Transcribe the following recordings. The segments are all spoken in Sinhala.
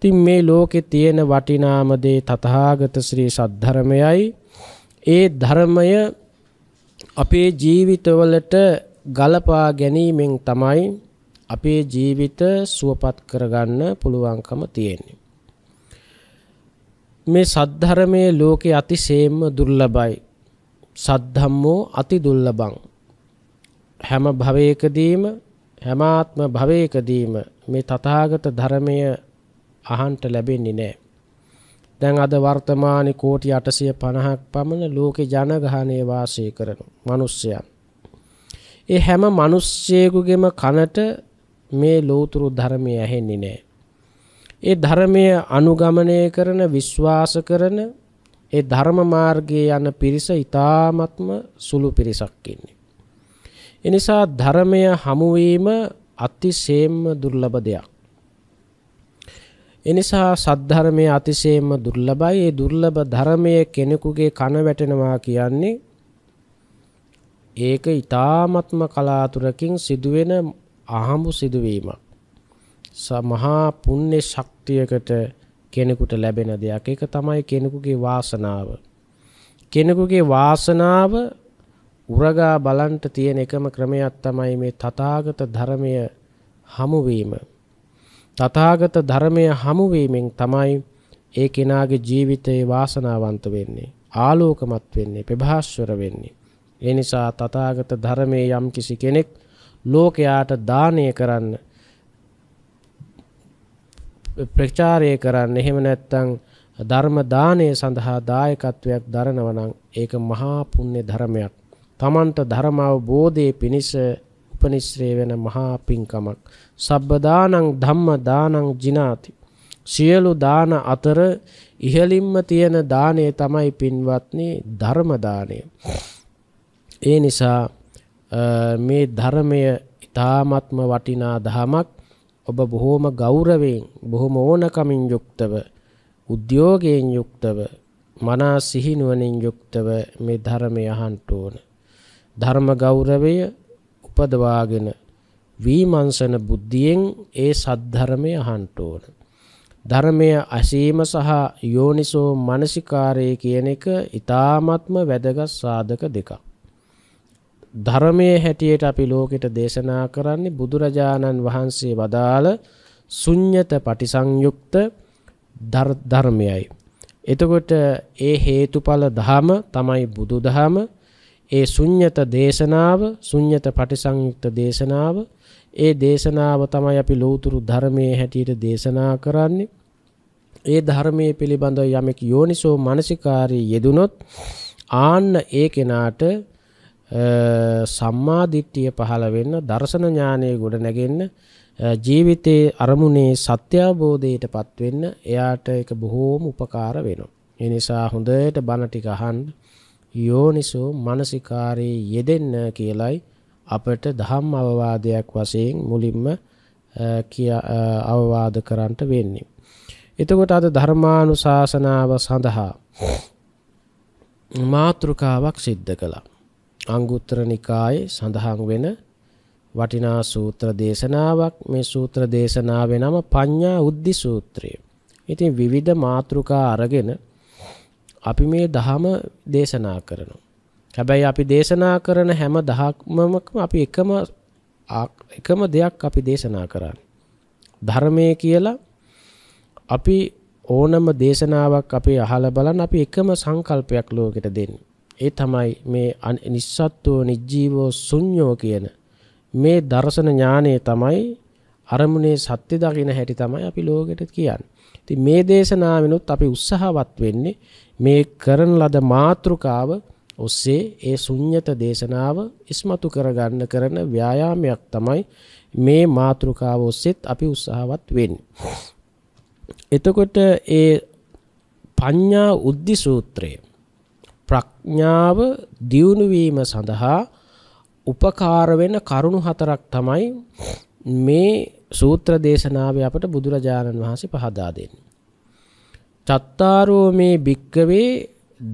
ඉතින් මේ ලෝකේ තියෙන වටිනාම දේ තථාගත ශ්‍රී සද්ධර්මයයි. ඒ ධර්මය අපේ ජීවිතවලට ගලපා ගැනීමෙන් තමයි අපේ ජීවිත සුවපත් කරගන්න පුළුවන්කම තියෙන්නේ. මේ සද්ධර්මයේ ලෝකේ අතිශේම දුර්ලභයි. සද්ධම්මෝ අති දුර්ලභං. හැම භවයකදීම හැමාත්ම භවයකදීම මේ තථාගත ධර්මය අහන්ට ලැබෙන්නේ නැහැ. දැන් අද වර්තමානයේ කෝටි 850ක් පමණ ලෝකේ ජනගහනයේ වාසය කරන මිනිසයන්. ඒ හැම මිනිස්සෙකුගේම කනට මේ ලෝතුරු ධර්මය ඇහෙන්නේ නැහැ. ඒ ධර්මය අනුගමනය කරන විශ්වාස කරන ඒ ධර්ම මාර්ගයේ යන පිරිස ඊ타ත්ම සුළු පිරිසක් ඉන්නේ. එනිසා ධර්මය හමුවීම අතිශේම දුර්ලභ දෙයක්. එනිසා සද්ධර්මය අතිශයම දුර්ලභයි. ඒ දුර්ලභ ධර්මය කෙනෙකුගේ කන වැටෙනවා කියන්නේ ඒක ඊ타මත්ම කලාතුරකින් සිදුවෙන අහඹු සිදුවීමක්. සමහා පුණ්‍ය ශක්තියකට කෙනෙකුට ලැබෙන දෙයක්. ඒක තමයි කෙනෙකුගේ වාසනාව. කෙනෙකුගේ වාසනාව උරගා බලන්ට තියෙන එකම ක්‍රමයක් තමයි මේ තථාගත ධර්මය හමුවීම. තථාගත ධර්මය හමුවීමෙන් තමයි ඒ කෙනාගේ ජීවිතයේ වාසනාවන්ත වෙන්නේ. ආලෝකමත් වෙන්නේ, ප්‍රභාස්වර වෙන්නේ. ඒ නිසා තථාගත ධර්මයේ යම් කිසි කෙනෙක් ලෝකයාට දානය කරන්න ප්‍රචාරය කරන්න එහෙම නැත්නම් ධර්ම දානය සඳහා දායකත්වයක් දරනවා නම් ඒක මහා පුණ්‍ය ධර්මයක්. තමන්ට ධර්ම අවබෝධයේ පිණිස උපනිශ්‍රේ වෙන මහා පිංකමක්. සබ්බදානං ධම්ම දානං ජිනාති. සියලු දාන අතර ඉහලින්ම තියෙන දානය තමයි පින්වත්නි ධර්ම දානය. ඒ නිසා මේ ධර්මය ඊ타ත්ම වටිනා දහමක් ඔබ බොහෝම ගෞරවයෙන් බොහොම ඕනකමින් යුක්තව උද්‍යෝගයෙන් යුක්තව මනස සිහිනුවණින් යුක්තව මේ ධර්මය අහන්ට ඕන. ධර්ම ගෞරවය උපදවාගෙන වීමංසන බුද්ධියෙන් ඒ සද්ධර්මය අහන්න ඕන. ධර්මය අසීම සහ යෝනිසෝ මනසිකාරයේ කියන එක ඊ타ත්ම වැදගත් සාධක දෙකක්. ධර්මයේ හැටියට අපි ලෝකෙට දේශනා කරන්නේ බුදුරජාණන් වහන්සේ වදාළ ශුඤ්‍යත පටිසංයුක්ත ධර්මයයි. එතකොට ඒ හේතුඵල ධම තමයි බුදුදහම ඒ ශුන්්‍යත දේශනාව ශුන්්‍යත පටිසංයුක්ත දේශනාව ඒ දේශනාව තමයි අපි ලෝතුරු ධර්මයේ හැටියට දේශනා කරන්නේ ඒ ධර්මයේ පිළිබඳව යමෙක් යෝනිසෝ මානසිකාරී යෙදුනොත් ආන්න ඒ කෙනාට සම්මා දිට්ඨිය පහළ වෙන්න දර්ශන ඥානයේ ගොඩ නැගෙන්න ජීවිතයේ අරමුණේ සත්‍ය අවබෝධයටපත් වෙන්න එයාට ඒක බොහෝම උපකාර වෙනවා. ඒ නිසා හොඳට බණ ටික අහන්න යෝනිසෝ මානසිකාරයේ යෙදෙන්න කියලයි අපට ධම්ම අවවාදයක් වශයෙන් මුලින්ම අවවාද කරන්නට වෙන්නේ. එතකොට අද ධර්මානුශාසනාව සඳහා මාතෘකාවක් සිද්ධ කළා. අංගුත්තර නිකායේ සඳහන් වෙන වටිනා සූත්‍ර දේශනාවක් මේ සූත්‍ර දේශනාවේ නම පඤ්ඤා උද්දි සූත්‍රය. ඉතින් විවිධ මාතෘකා අරගෙන අපි මේ දහම දේශනා කරනවා. හැබැයි අපි දේශනා කරන හැම දහක්මම අපි එකම එකම දෙයක් අපි දේශනා කරන්නේ. ධර්මය කියලා අපි ඕනම දේශනාවක් අපි අහලා බලන් අපි එකම සංකල්පයක් ලෝකෙට දෙන්නේ. ඒ තමයි මේ නිස්සත්ත්වෝ නිජීවෝ ශුන්‍යෝ කියන මේ දර්ශන ඥානය තමයි අරමුණේ සත්‍ය දකින්න හැටි තමයි අපි ලෝකෙට කියන්නේ. ඉතින් මේ දේශනාවෙනුත් අපි උත්සාහවත් වෙන්නේ මේ කරන ලද මාතෘකාව ඔස්සේ ඒ ශුන්්‍යත දේශනාව ඉස්මතු කරගන්න කරන ව්‍යායාමයක් තමයි මේ මාතෘකාව ඔස්සෙත් අපි උත්සාහවත් වෙන්නේ. එතකොට ඒ පඤ්ඤා උද්දි සූත්‍රය ප්‍රඥාව දියුණු වීම සඳහා උපකාර වෙන කරුණු හතරක් තමයි මේ සූත්‍ර දේශනාවේ අපට බුදුරජාණන් වහන්සේ පහදා දෙන්නේ. චත්තාරෝ මේ භික්කවේ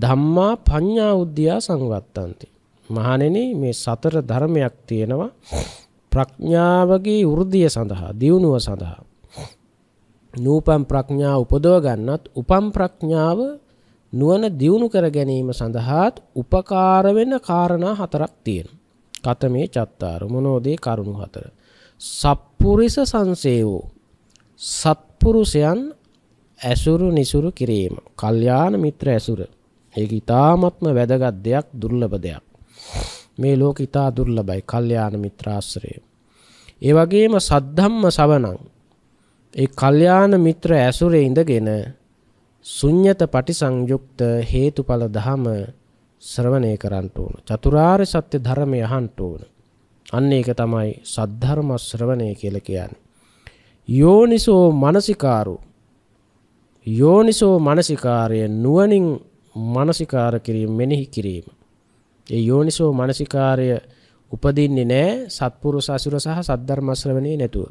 ධම්මා පඤ්ඤා උද්ධියා සංවත්තන්ති. මහණෙනි මේ සතර ධර්මයක් තියෙනවා ප්‍රඥාවගේ වෘද්ධිය සඳහා, දියුණුව සඳහා. නූපම් ප්‍රඥා උපදව ගන්නත් උපම් ප්‍රඥාව නුවණ දියුණු කර ගැනීම සඳහාත් උපකාර වෙන කාරණා හතරක් තියෙනවා. කතමේ චත්තාරු මොනෝදේ කරුණු හතර. සප් පුරිස සංසේවෝ සත්පුරුෂයන් ඇසුරු නිසුරු කිරීම. කල්යාණ මිත්‍ර ඇසුර. ඒක ඊ타ත්ම වැදගත් දෙයක් දුර්ලභ දෙයක්. මේ ලෝක ඊ타 දුර්ලභයි කල්යාණ මිත්‍ර ආශ්‍රය. ඒ වගේම සද්ධම්ම සවණං ඒ කල්යාණ මිත්‍ර ඇසුරේ ඉඳගෙන ශුන්්‍යත පටිසංයුක්ත හේතුඵල ධම ශ්‍රවණය කරන්න ඕන. චතුරාර්ය සත්‍ය ධර්මය අහන්න ඕන. අන්න ඒක තමයි සද්ධර්ම ශ්‍රවණය කියලා කියන්නේ. යෝනිසෝ මානසිකාරෝ යෝනිසෝ මානසිකාරය නුවණින් මානසිකාර කිරීම මෙනෙහි කිරීම. ඒ යෝනිසෝ මානසිකාරය උපදින්නේ නැහැ සත්පුරුෂ අසුර සහ සද්ධර්ම ශ්‍රවණේ නැතුව.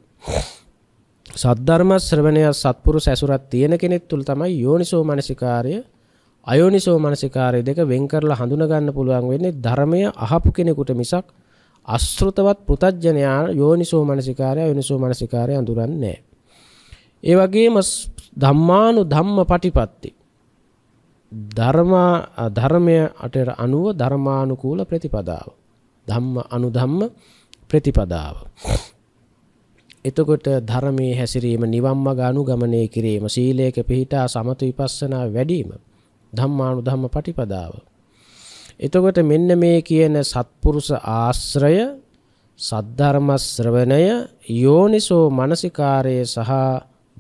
සද්ධර්ම ශ්‍රවණය සත්පුරුෂ අසුරක් තියෙන කෙනෙක් තුල තමයි යෝනිසෝ මානසිකාරය අයෝනිසෝ මානසිකාරය දෙක වෙන් කරලා හඳුනා ගන්න පුළුවන් වෙන්නේ ධර්මය අහපු කෙනෙකුට මිසක් අශෘතවත් පෘතජ්ජනයා යෝනිසෝ මනසිකාරය යෝනිසෝ මනසිකාරය අඳුරන්නේ ඒ වගේම ධම්මානු ධම්ම පටිපත්ති ධර්මා ධර්මය අටට අනුව ධර්මානුකූල ප්‍රතිපදාව ධම්ම අනුධම්ම ප්‍රතිපදාව එතකොට ධර්මයේ හැසිරීම නිවම්ම ගනුගමනය කිරීම සීලයක පිහිටා සමතු විපස්සනා වැඩිම ධම්මානුධම්ම පටිපදාව එතකොට මෙන්න මේ කියන සත්පුරුෂ ආශ්‍රය සද්ධර්ම ශ්‍රවණය යෝනිසෝ මානසිකාරයේ සහ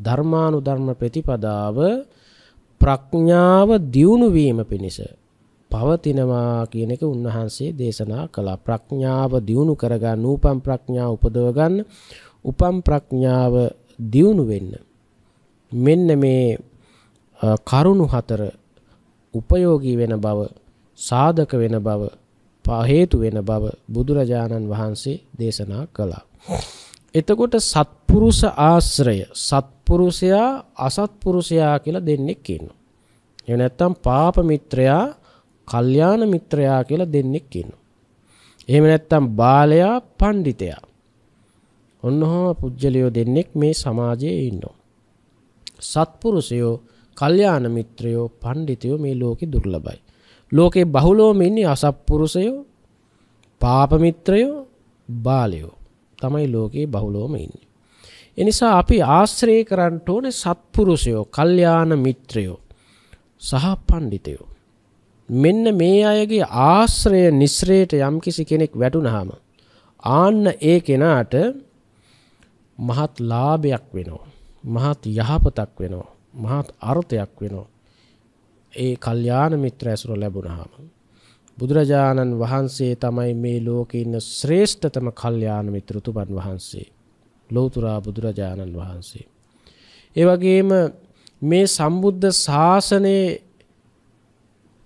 ධර්මානුධර්ම ප්‍රතිපදාව ප්‍රඥාව දියුණු වීම පිණිස පවතිනවා කියන එක උන්වහන්සේ දේශනා කළා ප්‍රඥාව දියුණු කරගන්න උපම් ප්‍රඥාව උපදව ගන්න උපම් ප්‍රඥාව දියුණු වෙන්න මෙන්න මේ කරුණු හතර උපයෝගී වෙන බව සාධක වෙන බව පහේතු වෙන බව බුදුරජාණන් වහන්සේ දේශනා කළා. එතකොට සත්පුරුෂ ආශ්‍රය සත්පුරුෂයා අසත්පුරුෂයා කියලා දෙන්නෙක් ඉන්නවා. එහෙම නැත්නම් පාප මිත්‍රයා, කල්යාණ මිත්‍රයා කියලා දෙන්නෙක් ඉන්නවා. එහෙම නැත්නම් බාලයා, පඬිතයා. ඔන්නෝම පුජ්‍යලියෝ දෙන්නෙක් මේ සමාජයේ ඉන්නවා. සත්පුරුෂයෝ, කල්යාණ මිත්‍රයෝ, පඬිතයෝ මේ ලෝකේ දුර්ලභයි. ලෝකේ බහුලෝම ඉන්නේ අසප්පුරුෂයෝ පාපමිත්‍රයෝ බාලයෝ තමයි ලෝකේ බහුලෝම ඉන්නේ. එනිසා අපි ආශ්‍රය කරන්න ඕනේ සත්පුරුෂයෝ, කල්යාණ මිත්‍රයෝ සහ පඬිතයෝ. මෙන්න මේ අයගේ ආශ්‍රය නිස්රේට යම්කිසි කෙනෙක් වැටුනහම ආන්න ඒ කෙනාට මහත් ලාභයක් වෙනවා. මහත් යහපතක් වෙනවා. මහත් අර්ථයක් වෙනවා. ඒ කල්යාණ මිත්‍ර ඇසුර ලැබුණාම බුදුරජාණන් වහන්සේ තමයි මේ ලෝකේ ඉන්න ශ්‍රේෂ්ඨතම කල්යාණ මිත්‍රතුමන් වහන්සේ ලෞතුරා බුදුරජාණන් වහන්සේ ඒ වගේම මේ සම්බුද්ධ ශාසනයේ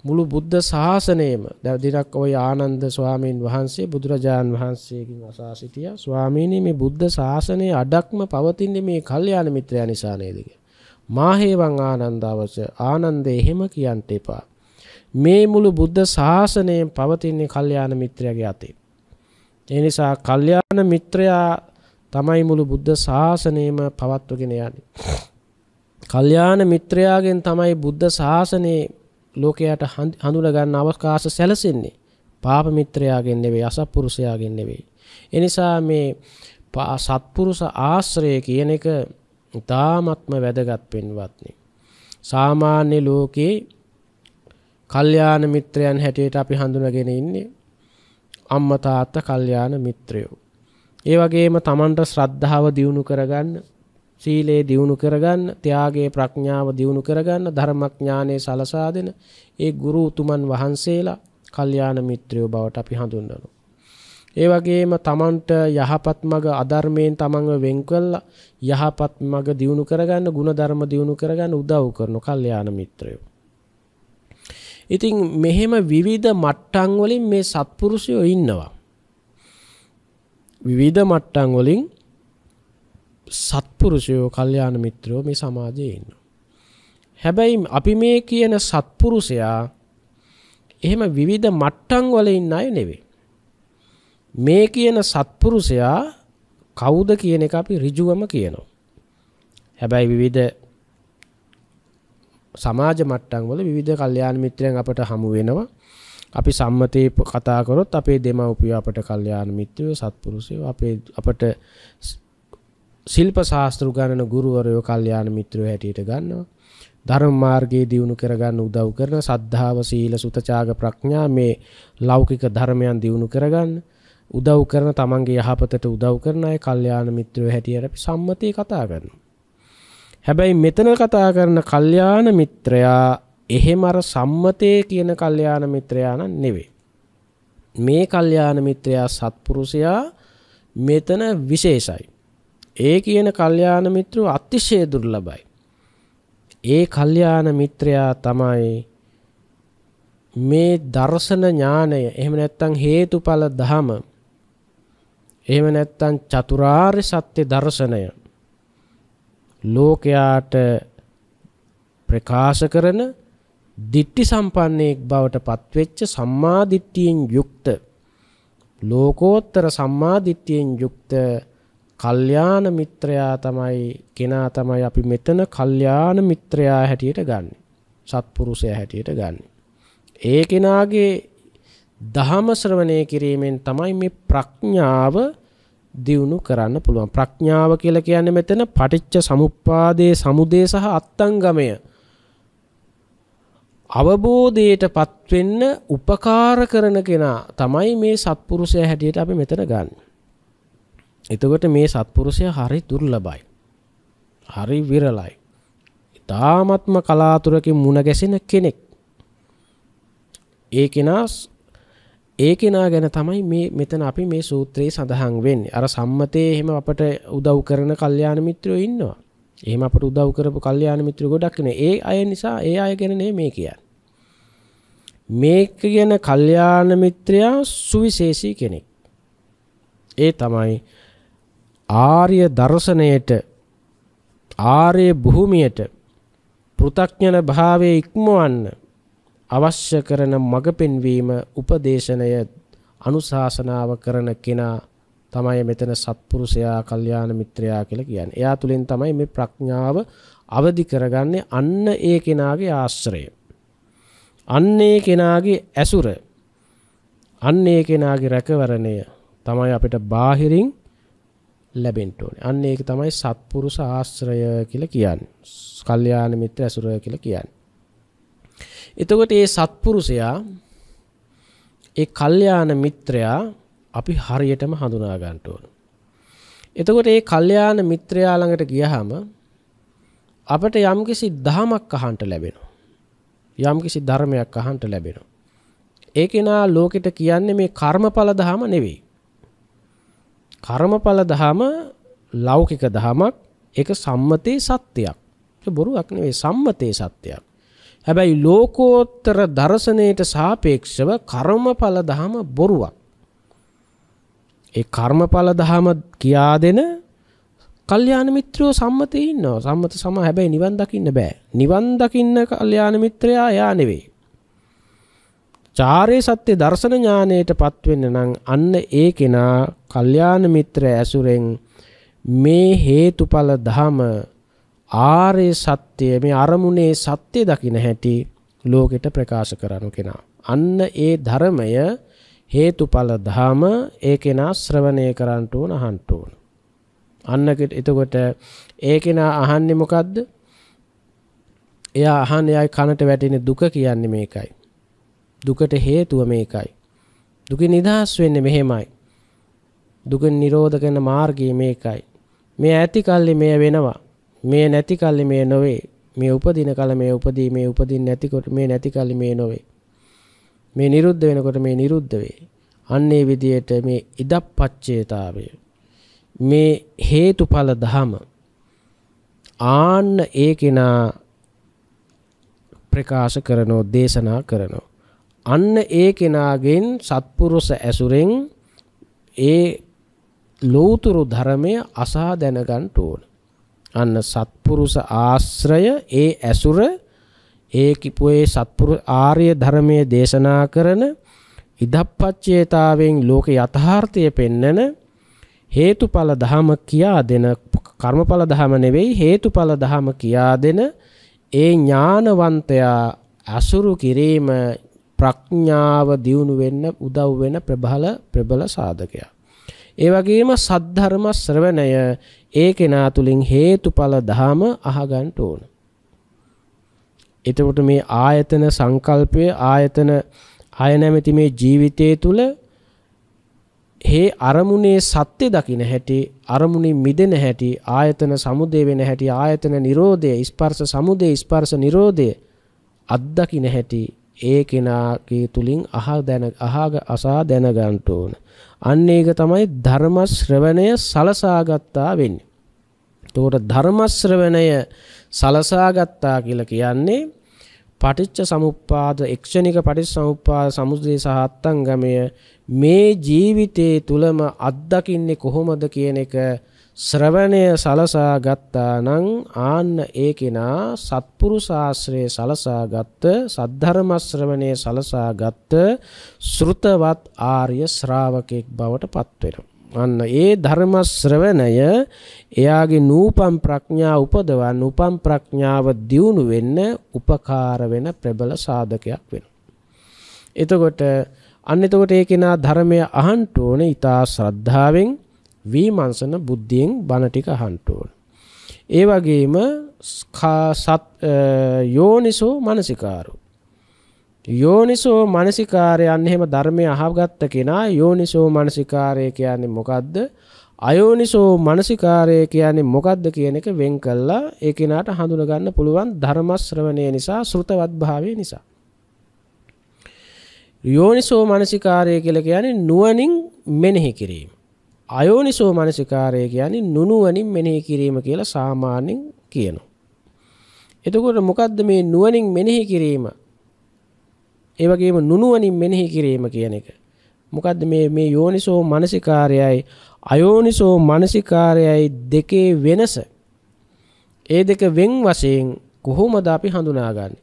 මුළු බුද්ධ ශාසනයම දිනක් ওই ආනන්ද ස්වාමීන් වහන්සේ බුදුරජාන් වහන්සේගෙන් අසා සිටියා ස්වාමීනි මේ බුද්ධ ශාසනයේ අඩක්ම පවතින්නේ මේ කල්යාණ මිත්‍රයා නිසා නේද කියලා මාහේවං ආනන්දවච ආනන්දේ එහෙම කියන්ට එපා. මේ මුළු බුද්ධ ශාසනයෙන් පවතින්නේ කල්යාණ මිත්‍රයාගේ අතේ. ඒ නිසා කල්යාණ මිත්‍රයා තමයි මුළු බුද්ධ ශාසනයම පවත්වගෙන යන්නේ. කල්යාණ මිත්‍රයාගෙන් තමයි බුද්ධ ශාසනේ ලෝකයට හඳුනා ගන්න අවකාශ සැලසෙන්නේ. පාප මිත්‍රයාගෙන් නෙවෙයි අසත්පුරුෂයාගෙන් නෙවෙයි. එනිසා මේ සත්පුරුෂ ආශ්‍රය කියන එක ඉතාමත්ම වැදගත් පෙන්වත්නි. සාමාන්‍ය ලෝකයේ කල්යාණ මිත්‍රයන් හැටියට අපි හඳුනගෙන ඉන්නේ අම්ම තාත්තා කල්යාණ මිත්‍රයෝ. ඒ වගේම Tamanට ශ්‍රද්ධාව දියුණු කරගන්න, සීලය දියුණු කරගන්න, ත්‍යාගයේ ප්‍රඥාව දියුණු කරගන්න, ධර්මඥානයේ සලසා දෙන ඒ ගුරු උතුමන් වහන්සේලා කල්යාණ මිත්‍රයෝ බවට අපි හඳුන්වනවා. ඒ වගේම තමන්ට යහපත් මග අධර්මයෙන් තමන්ව වෙන් කළා යහපත් මග දියුණු කරගන්න ಗುಣධර්ම දියුණු කරගන්න උදව් කරන කල්යාණ මිත්‍රයෝ. ඉතින් මෙහෙම විවිධ මට්ටම් වලින් මේ සත්පුරුෂයෝ ඉන්නවා. විවිධ මට්ටම් වලින් සත්පුරුෂයෝ කල්යාණ මිත්‍රයෝ මේ සමාජයේ ඉන්නවා. හැබැයි අපි මේ කියන සත්පුරුෂයා එහෙම විවිධ මට්ටම් වල ඉන්න අය නෙවෙයි. මේ කියන සත්පුරුෂයා කවුද කියන එක අපි ඍජුවම කියනවා. හැබැයි විවිධ සමාජ මට්ටම් වල විවිධ කල්යාණ මිත්‍රයන් අපට හමු වෙනවා. අපි සම්මතේ කතා කරොත් අපේ දෙමව්පිය අපට කල්යාණ මිත්‍රයෝ සත්පුරුෂයෝ අපේ අපට ශිල්ප ශාස්ත්‍ර ගණන ගුරුවරයෝ කල්යාණ මිත්‍රයෝ හැටියට ගන්නවා. ධර්ම මාර්ගයේ දියුණු කරගන්න උදව් කරන සද්ධාව සීල සුතචාග ප්‍රඥා මේ ලෞකික ධර්මයන් දියුණු කරගන්න උදව් කරන තමන්ගේ යහපතට උදව් කරන අය කල්යාණ මිත්‍රයෝ හැටියට අපි සම්මතය කතා කරනවා. හැබැයි මෙතන කතා කරන කල්යාණ මිත්‍රයා එහෙම අර සම්මතය කියන කල්යාණ මිත්‍රයා නම් නෙවෙයි. මේ කල්යාණ මිත්‍රයා සත්පුරුෂයා මෙතන විශේෂයි. ඒ කියන කල්යාණ මිත්‍රෝ අතිශය දුර්ලභයි. ඒ කල්යාණ මිත්‍රයා තමයි මේ දර්ශන ඥානය එහෙම නැත්නම් හේතුඵල ධම එහෙම නැත්නම් චතුරාර්ය සත්‍ය දර්ශනය ලෝකයාට ප්‍රකාශ කරන දිට්ටි සම්පන්නයෙක් බවට පත්වෙච්ච සම්මා දිට්ඨියෙන් යුක්ත ලෝකෝත්තර සම්මා දිට්ඨියෙන් යුක්ත කල්යාණ මිත්‍රයා තමයි කෙනා තමයි අපි මෙතන කල්යාණ මිත්‍රයා හැටියට ගන්න. සත්පුරුෂයා හැටියට ගන්න. ඒ කෙනාගේ දහම ශ්‍රවණය කිරීමෙන් තමයි මේ ප්‍රඥාව දියුණු කරන්න පුළුවන් ප්‍රඥාව කියලා කියන්නේ මෙතන පටිච්ච සමුප්පාදයේ සමුදය සහ අත්ංගමය අවබෝධයටපත් වෙන්න උපකාර කරන කෙනා තමයි මේ සත්පුරුෂයා හැටියට අපි මෙතන ගන්න. එතකොට මේ සත්පුරුෂයා හරි දුර්ලභයි. හරි විරලයි. ඊ타ත්ම කලාතුරකින් මුණ ගැසෙන කෙනෙක්. ඒ කෙනා ඒ කෙනා ගැන තමයි මේ මෙතන අපි මේ සූත්‍රයේ සඳහන් වෙන්නේ. අර සම්මතයේ එහෙම අපට උදව් කරන කල්යාණ මිත්‍රයෝ ඉන්නවා. එහෙම අපට උදව් කරපු කල්යාණ මිත්‍ර ගොඩක් ඉන්නේ. ඒ අය නිසා ඒ අය ගැන නේ මේ කියන්නේ. මේක ගැන කල්යාණ මිත්‍රයා සුවිශේෂී කෙනෙක්. ඒ තමයි ආර්ය දර්ශනයට ආර්ය භූමියට පෘථග්ජන භාවයේ ඉක්මවන්න අවශ්‍ය කරන මඟ පෙන්වීම උපදේශනය අනුශාසනාව කරන කෙනා තමයි මෙතන සත්පුරුෂයා කල්යාණ මිත්‍රයා කියලා කියන්නේ. එයා තුලින් තමයි මේ ප්‍රඥාව අවදි කරගන්නේ අන්න ඒ කෙනාගේ ආශ්‍රය. අන්න ඒ කෙනාගේ ඇසුර. අන්න ඒ කෙනාගේ රැකවරණය තමයි අපිට බාහිරින් ලැබෙන්න ඕනේ. අන්න ඒක තමයි සත්පුරුෂ ආශ්‍රය කියලා කියන්නේ. කල්යාණ මිත්‍ර ඇසුර කියලා කියන්නේ. එතකොට ඒ සත්පුරුෂයා ඒ කල්යාණ මිත්‍රයා අපි හරියටම හඳුනා ගන්න ඕන. එතකොට ඒ කල්යාණ මිත්‍රයා ළඟට ගියහම අපට යම්කිසි දහමක් අහන්ට ලැබෙනවා. යම්කිසි ධර්මයක් අහන්ට ලැබෙනවා. ඒ කෙනා ලෝකෙට කියන්නේ මේ කර්මඵල දහම නෙවෙයි. කර්මඵල දහම ලෞකික දහමක් ඒක සම්මතයේ සත්‍යයක්. ඒක බොරුවක් නෙවෙයි සම්මතයේ සත්‍යයක්. හැබැයි ලෝකෝත්තර දර්ශනයට සාපේක්ෂව කර්මඵල දහම බොරුවක්. ඒ කර්මඵල දහම කියා දෙන කල්යාණ මිත්‍රයෝ සම්මතේ ඉන්නවා. සම්මත සම හැබැයි නිවන් දකින්න බෑ. නිවන් දකින්න කල්යාණ මිත්‍රයා යා නෙවෙයි. චාරේ සත්‍ය දර්ශන ඥානයටපත් වෙන්න නම් අන්න ඒ කෙනා කල්යාණ මිත්‍ර ඇසුරෙන් මේ හේතුඵල ධම ආර්ය සත්‍යය මේ අරමුණේ සත්‍ය දකින හැටි ලෝකෙට ප්‍රකාශ කරනු කෙනා. අන්න ඒ ධර්මය හේතුඵල ධම ඒ කෙනා ශ්‍රවණය කරන්ට ඕන අහන්ට ඕන. අන්නකට එතකොට ඒ කෙනා අහන්නේ මොකද්ද? එයා අහන්නේ අය කනට වැටෙන දුක කියන්නේ මේකයි. දුකට හේතුව මේකයි. දුක නිදහස් වෙන්නේ මෙහෙමයි. දුක නිරෝධ කරන මාර්ගය මේකයි. මේ ඇති කල්ලි මෙය වෙනවා. මේ නැති කල්ලි මේ නොවේ මේ උපදින කල මේ උපදී මේ උපදින් නැතිකොට මේ නැති කල්ලි මේ නොවේ මේ නිරුද්ධ වෙනකොට මේ නිරුද්ධ වේ අන්නේ විදියට මේ ඉදප්පච්චේතාවය මේ හේතුඵල ධම ආන්න ඒ කෙනා ප්‍රකාශ කරනෝ දේශනා කරනෝ අන්න ඒ කෙනාගෙන් සත්පුරුෂ ඇසුරෙන් ඒ ලෝතුරු ධර්මය අසා දැනගන්න ඕන අන්න සත්පුරුෂ ආශ්‍රය ඒ ඇසුර ඒ කිපුවේ සත්පුරු ආර්ය ධර්මයේ දේශනා කරන ඉදප්පච්චේතාවෙන් ලෝක යථාර්ථය පෙන්නන හේතුඵල ධම කියා දෙන කර්මඵල ධම නෙවෙයි හේතුඵල ධම කියා දෙන ඒ ඥානවන්තයා අසුරු කිරීම ප්‍රඥාව දියුණු වෙන්න උදව් වෙන ප්‍රබල ප්‍රබල සාධකයක්. ඒ වගේම සද්ධර්ම ශ්‍රවණය ඒ කෙනා තුලින් හේතුඵල ධම අහගන්න ඕන. එතකොට මේ ආයතන සංකල්පය ආයතන අය නැමැති මේ ජීවිතයේ තුල හේ අරමුණේ සත්‍ය දකින හැටි අරමුණේ මිදෙන හැටි ආයතන සමුදේ වෙන හැටි ආයතන නිරෝධය ස්පර්ශ සමුදේ ස්පර්ශ නිරෝධය අත්දකින හැටි ඒ කෙනාගේ තුලින් අහ දැන අහා අසා දැනගන්න ඕන. අන්න ඒක තමයි ධර්ම ශ්‍රවණය සලසාගත්තා වෙන්නේ. එතකොට ධර්ම ශ්‍රවණය සලසාගත්තා කියලා කියන්නේ පටිච්ච සමුප්පාද එක්ෂණික පටිච්ච සමුප්පාද සමුදය සහත්තංගමය මේ ජීවිතයේ තුලම අත්දකින්නේ කොහොමද කියන එක ශ්‍රවණය සලසා ගත්තා නම් ආන්න ඒ කෙනා සත්පුරුෂ ආශ්‍රය සලසා ගත්ත සද්ධර්ම ශ්‍රවණය සලසා ගත්ත ශ්‍රුතවත් ආර්ය ශ්‍රාවකෙක් බවට පත් අන්න ඒ ධර්ම ශ්‍රවණය එයාගේ නූපම් ප්‍රඥා උපදවන්න උපම් ප්‍රඥාව දියුණු වෙන්න උපකාර වෙන ප්‍රබල සාධකයක් වෙනවා. එතකොට අන්න එතකොට ඒ කෙනා ධර්මය අහන්ට ඕනේ ඊතා ශ්‍රද්ධාවෙන් වීමංශන බුද්ධියෙන් බණ ටික අහන්න ඕන. ඒ වගේම සත් යෝනිසෝ මනසිකාරෝ යෝනිසෝ මනසිකාරයන් එහෙම ධර්මය අහගත්ත කෙනා යෝනිසෝ මනසිකාරය කියන්නේ මොකද්ද? අයෝනිසෝ මනසිකාරය කියන්නේ මොකද්ද කියන එක වෙන් කළා ඒ කෙනාට හඳුනගන්න පුළුවන් ධර්ම ශ්‍රවණය නිසා ශ්‍රුතවත් භාවය නිසා. යෝනිසෝ මනසිකාරය කියලා කියන්නේ නුවණින් මෙනෙහි කිරීම. අයෝනිසෝ මනසිකාරය කියන්නේ නුනුවණින් මෙනෙහි කිරීම කියලා සාමාන්‍යයෙන් කියනවා. එතකොට මොකද්ද මේ නුවණින් මෙනෙහි කිරීම? ඒ වගේම නුනුවණින් මෙනෙහි කිරීම කියන එක. මොකද්ද මේ මේ යෝනිසෝ මනසිකාරයයි අයෝනිසෝ මනසිකාරයයි දෙකේ වෙනස? ඒ දෙක වෙන් වශයෙන් කොහොමද අපි හඳුනාගන්නේ?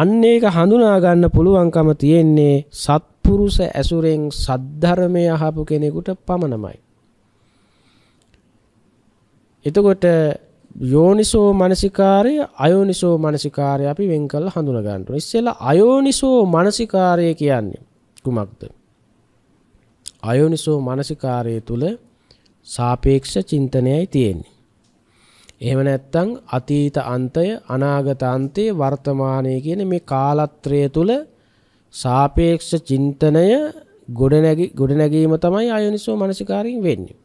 අන්න ඒක හඳුනා ගන්න පුළුවන්කම තියෙන්නේ සත්පුරුෂ ඇසුරෙන් සද්ධර්මය අහපු කෙනෙකුට පමණමයි. එතකොට යෝනිසෝ මනසිකාරය අයෝනිසෝ මනසිකාරය අපි වෙන් කළ හඳුන ගන්නට ඉස්සෙල්ලා අයෝනිසෝ මනසිකාරය කියන්නේ කුමක්ද අයෝනිසෝ මනසිකාරය තුල සාපේක්ෂ චින්තනයයි තියෙන්නේ එහෙම නැත්නම් අතීත අන්තය අනාගත අන්තය වර්තමානය කියන මේ කාලත්‍රය තුල සාපේක්ෂ චින්තනය ගොඩනැගීම තමයි අයෝනිසෝ මනසිකාරයෙන් වෙන්නේ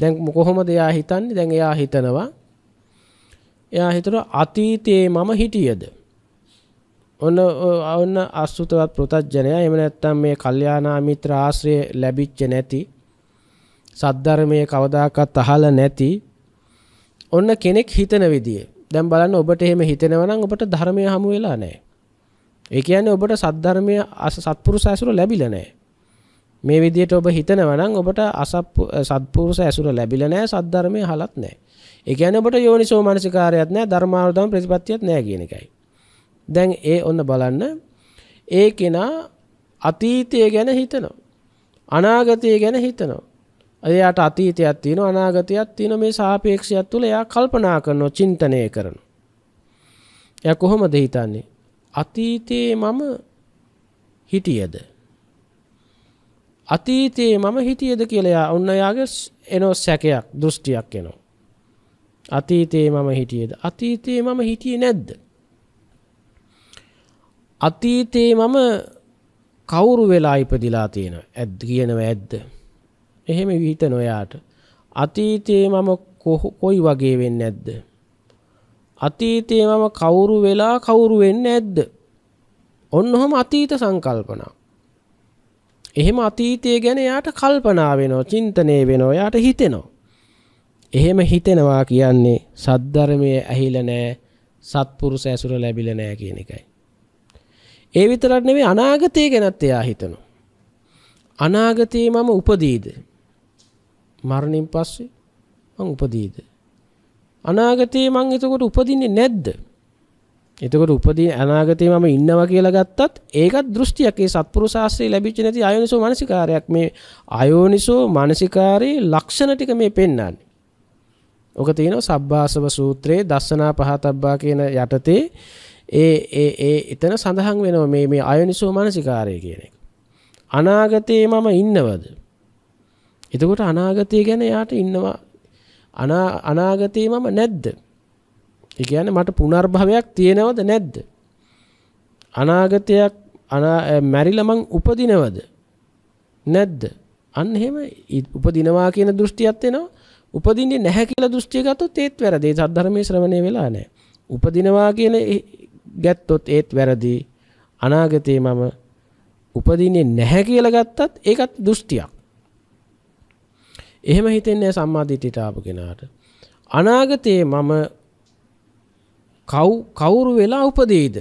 දැන් කොහොමද එයා හිතන්නේ? දැන් එයා හිතනවා එයා හිතනවා අතීතයේ මම හිටියද? ඔන්න ඔන්න අසුතවත් ප්‍රතඥයා එහෙම නැත්නම් මේ කල්යාණා මිත්‍ර ආශ්‍රය ලැබිච්ච නැති සද්ධර්මයේ කවදාකවත් අහලා නැති ඔන්න කෙනෙක් හිතන විදිය. දැන් බලන්න ඔබට එහෙම හිතෙනවා නම් ඔබට ධර්මය හමු වෙලා නැහැ. ඒ කියන්නේ ඔබට සද්ධර්මයේ සත්පුරුෂ ඇසුර ලැබිලා නැහැ. මේ විදියට ඔබ හිතනවනම් ඔබට අසප් සත්පුරුෂ ඇසුර ලැබිලා නැහැ සද්ධර්මයේ හලත් නැහැ. ඒ කියන්නේ ඔබට යෝනිසෝ මනසිකාරයත් නැහැ ධර්මානුධම ප්‍රතිපත්තියත් නැහැ කියන එකයි. දැන් ඒ ඔන්න බලන්න ඒ කෙනා අතීතය ගැන හිතනවා. අනාගතය ගැන හිතනවා. එයාට අතීතයක් තියෙනවා අනාගතයක් තියෙනවා මේ සාපේක්ෂයක් තුළ එයා කල්පනා කරනවා චින්තනය කරනවා. එයා කොහොමද හිතන්නේ? අතීතයේ මම හිටියද අතීතයේ මම හිටියද කියලයා ඔන්න යාගේ එනෝ සැකයක් දෘෂ්ටියක් එනවා. අතීතයේ මම හිටියද අතීතයේ මම හිටියේ නැද්ද. අතීතයේ මම කවුරු වෙලා ඉපදිලා තියෙන ඇද කියනව ඇද්ද. එහෙම විහිත නොයාට. අතීතයේ මම කොයි වගේ වෙන්න ඇද්ද. අතීතයේ මම කවුරු වෙලා කවුරු වෙන්න ඇද්ද. ඔන්න හොම අතීත සංකල්පනා. එහෙම අතීතය ගැන යාට කල්පනා වෙනවා චින්තනය වෙනවා යාට හිතෙනවා. එහෙම හිතෙනවා කියන්නේ සද්ධර්මය ඇහිලා නැහැ සත්පුරුෂ ඇසුර ලැබිලා නැහැ කියන එකයි. ඒ විතරක් නෙවෙයි අනාගතය ගැනත් එයා හිතනවා. අනාගතයේ මම උපදීද? මරණින් පස්සේ මං උපදීද? අනාගතයේ මං එතකොට උපදින්නේ නැද්ද? එතකොට උපදී අනාගතේ මම ඉන්නවා කියලා ගත්තත් ඒකත් දෘෂ්ටියක් ඒ සත්පුරු ශාස්ත්‍රයේ ලැබිච්ච නැති අයෝනිසෝ මානසිකාරයක් මේ අයෝනිසෝ මානසිකාරයේ ලක්ෂණ ටික මේ පෙන්වන්නේ. ඔක තියෙනවා සබ්බාසව සූත්‍රයේ දස්සනා පහතබ්බා කියන යටතේ ඒ ඒ ඒ එතන සඳහන් වෙනවා මේ මේ අයෝනිසෝ මානසිකාරය කියන එක. අනාගතේ මම ඉන්නවද? එතකොට අනාගතය ගැන යාට ඉන්නවා අනාගතේ මම නැද්ද? ඒ කියන්නේ මට පුනර්භවයක් තියෙනවද නැද්ද? අනාගතයක් මැරිලා මං උපදිනවද? නැද්ද? අන්න එහෙම උපදිනවා කියන දෘෂ්ටියක් එනවා. උපදින්නේ නැහැ කියලා දෘෂ්ටිය ගත්තොත් ඒත් වැරදි. සද්ධර්මයේ ශ්‍රවණය වෙලා නැහැ. උපදිනවා කියන ගැත්තොත් ඒත් වැරදි. අනාගතේ මම උපදින්නේ නැහැ කියලා ගත්තත් ඒකත් දෘෂ්ටියක්. එහෙම හිතෙන්නේ සම්මාදිටියට ආපු කෙනාට. අනාගතේ මම කව් කවුරු වෙලා උපදෙයිද?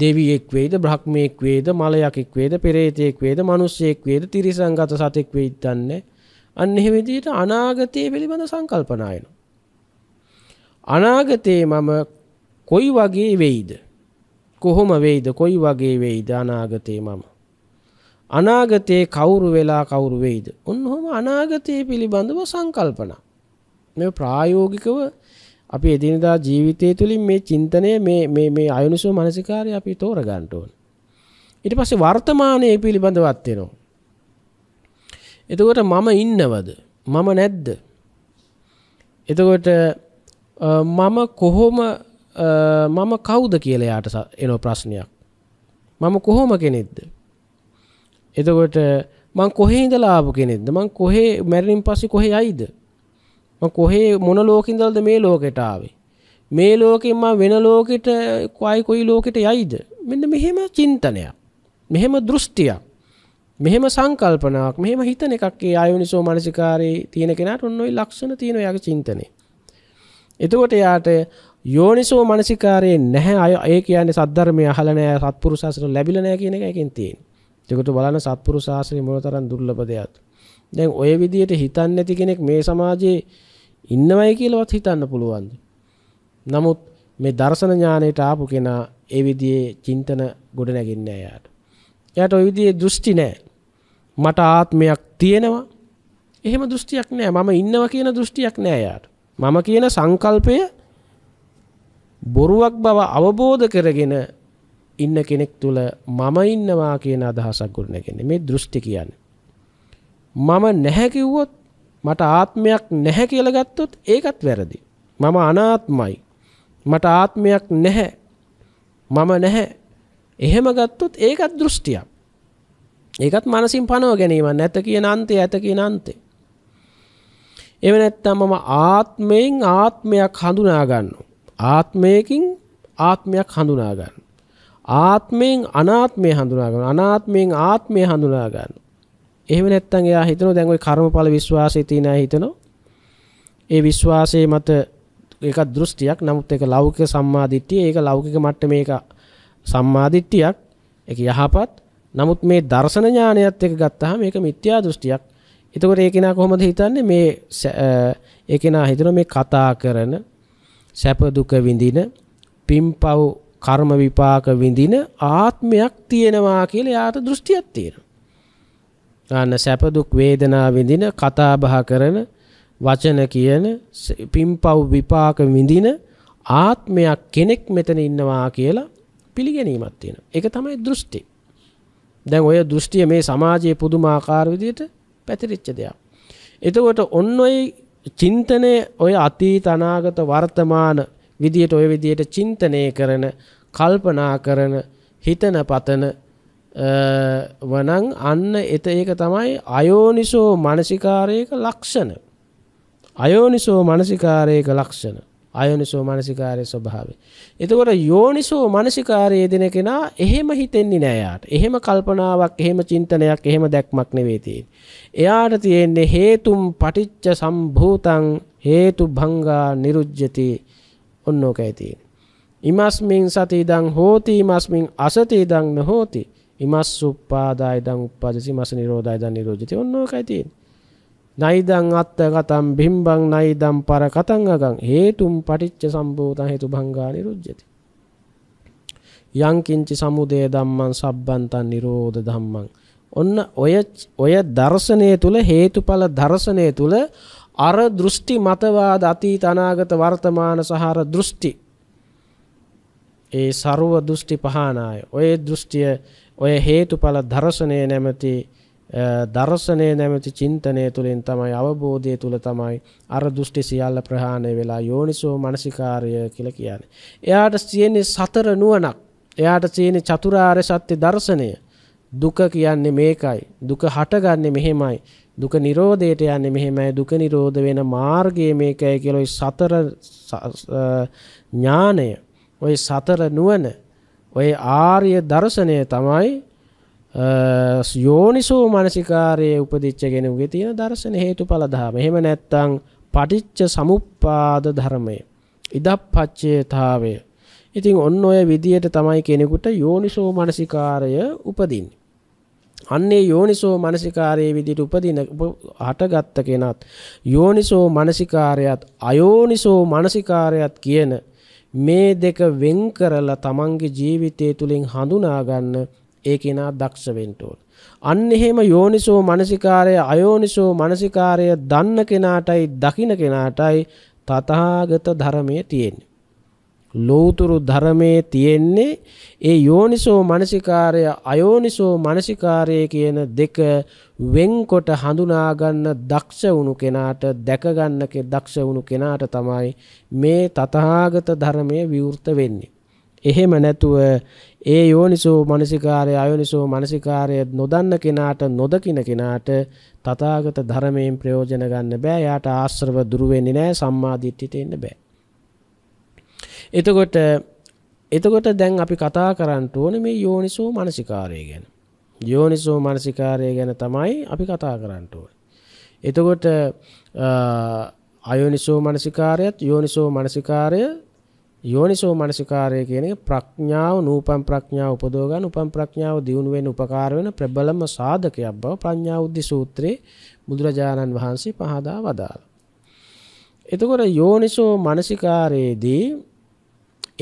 දෙවියෙක් වේද, බ්‍රහ්මයෙක් වේද, මලයකෙක් වේද, පෙරේතෙක් වේද, මිනිස්සෙක් වේද, තිරිසංගත සතෙක් වේද දන්නේ. අන්න එහෙම විදිහට අනාගතය පිළිබඳ සංකල්පනා එනවා. අනාගතේ මම කොයි වගේ වෙයිද? කොහොම වෙයිද? කොයි වගේ වෙයිද අනාගතේ මම? අනාගතේ කවුරු වෙලා කවුරු වෙයිද? ඔන්නෝම අනාගතය පිළිබඳව සංකල්පනා. මේ ප්‍රායෝගිකව අපි එදිනදා ජීවිතය තුළින් මේ චින්තනය මේ මේ අයුනිසෝ මනසිකාරය අපි තෝර ගන්නටඕන්. ඉට පස්සේ වර්තමානය පිළිබඳවත්වෙනවා. එතකොට මම ඉන්නවද මම නැද්ද. එතකොට මම කොහොම මම කවුද කියලයාට එනෝ ප්‍රශ්නයක්. මම කොහොම කෙනෙක්ද. එතකොට මං කොහේ ඉඳලාපු කෙනෙක්ද මං කොහේ මැරණින් පස්සේ කොහේ අයිද මම කොහේ මොන ලෝකින්දල්ද මේ ලෝකෙට ආවේ මේ ලෝකෙන් මම වෙන ලෝකෙට කොයි කොයි ලෝකෙට යයිද මෙන්න මෙහෙම චින්තනයක් මෙහෙම දෘෂ්ටියක් මෙහෙම සංකල්පනාවක් මෙහෙම හිතන එකක් ඒ ආයෝනිසෝ මනසිකාරයේ තියෙන කෙනාට ඔන්න ඔය ලක්ෂණ තියෙන ඔයාගේ චින්තනේ එතකොට යාට යෝනිසෝ මනසිකාරයේ නැහැ අය ඒ කියන්නේ සද්ධර්මය අහලා නැහැ සත්පුරුෂ ශාසන ලැබිලා නැහැ කියන එක එකෙන් තියෙන. ඒකට බලන සත්පුරුෂ ශාසනය මොනතරම් දුර්ලභ දෙයක්ද. දැන් ওই විදිහට හිතන්නේ නැති කෙනෙක් මේ සමාජයේ ඉන්නවයි කියලවත් හිතන්න පුළුවන්ද. නමුත් මේ දර්ශන ඥානයට ආපු කෙනා ඒ විදිහේ චින්තන ගොඩ නැගින්නේ එයාට. එයාට ওই විදිහේ දෘෂ්ටි නැහැ. මට ආත්මයක් තියෙනවා. එහෙම දෘෂ්ටියක් නැහැ. මම ඉන්නවා කියන දෘෂ්ටියක් නැහැ එයාට. මම කියන සංකල්පය බොරුවක් බව අවබෝධ කරගෙන ඉන්න කෙනෙක් තුළ මම ඉන්නවා කියන අදහසක් ගොඩ නැගෙන්නේ. මේ දෘෂ්ටි කියන්නේ. මම නැහැ කිව්වොත් මට ආත්මයක් නැහැ කියලා ගත්තොත් ඒකත් වැරදි. මම අනාත්මයි. මට ආත්මයක් නැහැ. මම නැහැ. එහෙම ගත්තොත් ඒකත් දෘෂ්ටියක්. ඒකත් මනසින් පනව ගැනීමක් නැත කියන අන්තය ඇත කියන අන්තය. එහෙම නැත්නම් මම ආත්මයෙන් ආත්මයක් හඳුනා ගන්නවා. ආත්මයකින් ආත්මයක් හඳුනා ගන්නවා. ආත්මයෙන් අනාත්මය හඳුනා ගන්නවා. අනාත්මයෙන් ආත්මය හඳුනා ගන්නවා. එහෙම නැත්නම් එයා හිතනවා දැන් ওই කර්මඵල විශ්වාසය තියෙන අය හිතනවා ඒ විශ්වාසයේ මත ඒක දෘෂ්ටියක් නමුත් ඒක ලෞකික සම්මාදිට්ඨිය ඒක ලෞකික මට්ටමේක සම්මාදිට්ඨියක් ඒක යහපත් නමුත් මේ දර්ශන ඥානයත් එක්ක ගත්තාම මේක මිත්‍යා දෘෂ්ටියක් එතකොට ඒ කෙනා කොහොමද හිතන්නේ මේ ඒ කෙනා හිතන මේ කතා කරන සැප දුක විඳින පිම්පව් කර්ම විපාක විඳින ආත්මයක් තියෙනවා කියලා යාට දෘෂ්ටියක් තියෙනවා ගන්න සැප දුක් වේදනා විඳින කතා බහ කරන වචන කියන පිම්පව් විපාක විඳින ආත්මයක් කෙනෙක් මෙතන ඉන්නවා කියලා පිළිගැනීමක් තියෙනවා. ඒක තමයි දෘෂ්ටි. දැන් ඔය දෘෂ්ටිය මේ සමාජයේ පුදුමාකාර විදිහට පැතිරිච්ච දෙයක්. එතකොට ඔන්න ඔය චින්තනය ඔය අතීත අනාගත වර්තමාන විදිහට ඔය විදිහට චින්තනය කරන, කල්පනා කරන, හිතන පතන වනං අන්න එත ඒක තමයි අයෝනිසෝ මනසිකාරයක ලක්ෂණ. අයෝනිසෝ මනසිකාරයක ලක්ෂණ. අයෝනිසෝ මනසිකාරය ස්වභාවය. එතකොට යෝනිසෝ මනසිකාරයේ දෙන කෙනා එහෙම හිතෙන්නේ නෑ යාට. එහෙම කල්පනාවක්, එහෙම චින්තනයක්, එහෙම දැක්මක් නෙවෙයි තියෙන්නේ. එයාට තියෙන්නේ හේතුම් පටිච්ච සම්භූතං හේතු භංගා නිරුජ්ජති. ඔන්න ඕකයි තියෙන්නේ. ඉමස්මින් සති ඉදං හෝති ඉමස්මින් අසති ඉදං නොහෝති. ඉමස් උප්පාදායිදං උප්පාදසි මස නිරෝධායිදං නිරෝධිත ඔන්න ඕකයි තියෙන්නේ නයිදං අත්ත කතම් බිම්බං නයිදං පර කතං අගං හේතුම් පටිච්ච සම්භූතං හේතු භංගා නිරුද්ධති යං කිංචි සමුදය ධම්මං සබ්බන්තං නිරෝධ ධම්මං ඔන්න ඔය ඔය දර්ශනය තුල හේතුඵල දර්ශනය තුල අර දෘෂ්ටි මතවාද අතීත අනාගත වර්තමාන සහර දෘෂ්ටි ඒ ਸਰව දෘෂ්ටි පහනාය ඔය දෘෂ්ටිය ඔය හේතුඵල දර්ශනය නැමැති දර්ශනය නැමැති චින්තනය තුළින් තමයි අවබෝධය තුළ තමයි අර දෘෂ්ටි සියල්ල ප්‍රහාණය වෙලා යෝනිසෝ මනසිකාරය කියලා කියන්නේ. එයාට තියෙන්නේ සතර නුවණක්. එයාට තියෙන්නේ චතුරාර්ය සත්‍ය දර්ශනය. දුක කියන්නේ මේකයි. දුක හටගන්නේ මෙහෙමයි. දුක නිරෝධයට යන්නේ මෙහෙමයි. දුක නිරෝධ වෙන මාර්ගය මේකයි කියලා සතර ඥානය, ওই සතර නුවණ ඔය ආර්ය දර්ශනය තමයි යෝනිසෝ මනසිකාරයේ උපදිච්ච කෙනෙකුගේ තියෙන දර්ශන හේතුඵල ධම. එහෙම නැත්නම් පටිච්ච සමුප්පාද ධර්මය. ඉදප්පච්චේතාවය. ඉතින් ඔන්න ඔය විදියට තමයි කෙනෙකුට යෝනිසෝ මනසිකාරය උපදින්නේ. අන්නේ යෝනිසෝ මනසිකාරයේ විදිහට උපදින හටගත්ත කෙනත් යෝනිසෝ මනසිකාරයත් අයෝනිසෝ මනසිකාරයත් කියන මේ දෙක වෙන් කරලා තමන්ගේ ජීවිතය තුළින් හඳුනා ගන්න ඒ කෙනා දක්ෂ වෙන්න ඕන. අන්න එහෙම යෝනිසෝ මනසිකාරය අයෝනිසෝ මනසිකාරය දන්න කෙනාටයි දකින කෙනාටයි තථාගත ධර්මයේ තියෙන්නේ. ලෞතුරු ධර්මයේ තියෙන්නේ ඒ යෝනිසෝ මනසිකාරය අයෝනිසෝ මනසිකාරය කියන දෙක වෙන්කොට හඳුනා ගන්න දක්ෂ වුණු කෙනාට දැක ගන්න කෙ දක්ෂ වුණු කෙනාට තමයි මේ තථාගත ධර්මයේ විවෘත වෙන්නේ. එහෙම නැතුව ඒ යෝනිසෝ මනසිකාරය අයෝනිසෝ මනසිකාරය නොදන්න කෙනාට නොදකින කෙනාට තථාගත ධර්මයෙන් ප්‍රයෝජන ගන්න බෑ. යාට ආශ්‍රව දුරු වෙන්නේ නැහැ. සම්මා දිට්ඨියට එන්න බෑ. එතකොට එතකොට දැන් අපි කතා කරන්න ඕන මේ යෝනිසෝ මනසිකාරය ගැන. යෝනිසෝ මනසිකාරය ගැන තමයි අපි කතා කරන්න ඕන. එතකොට අයෝනිසෝ මනසිකාරයත් යෝනිසෝ මනසිකාරය යෝනිසෝ මනසිකාරය කියන ප්‍රඥාව නූපම් ප්‍රඥාව උපදව ගන්න උපම් ප්‍රඥාව දියුණු වෙන උපකාර වෙන ප්‍රබලම සාධකයක් බව ප්‍රඥා උද්දි සූත්‍රයේ බුදුරජාණන් වහන්සේ පහදා වදාළා. එතකොට යෝනිසෝ මනසිකාරයේදී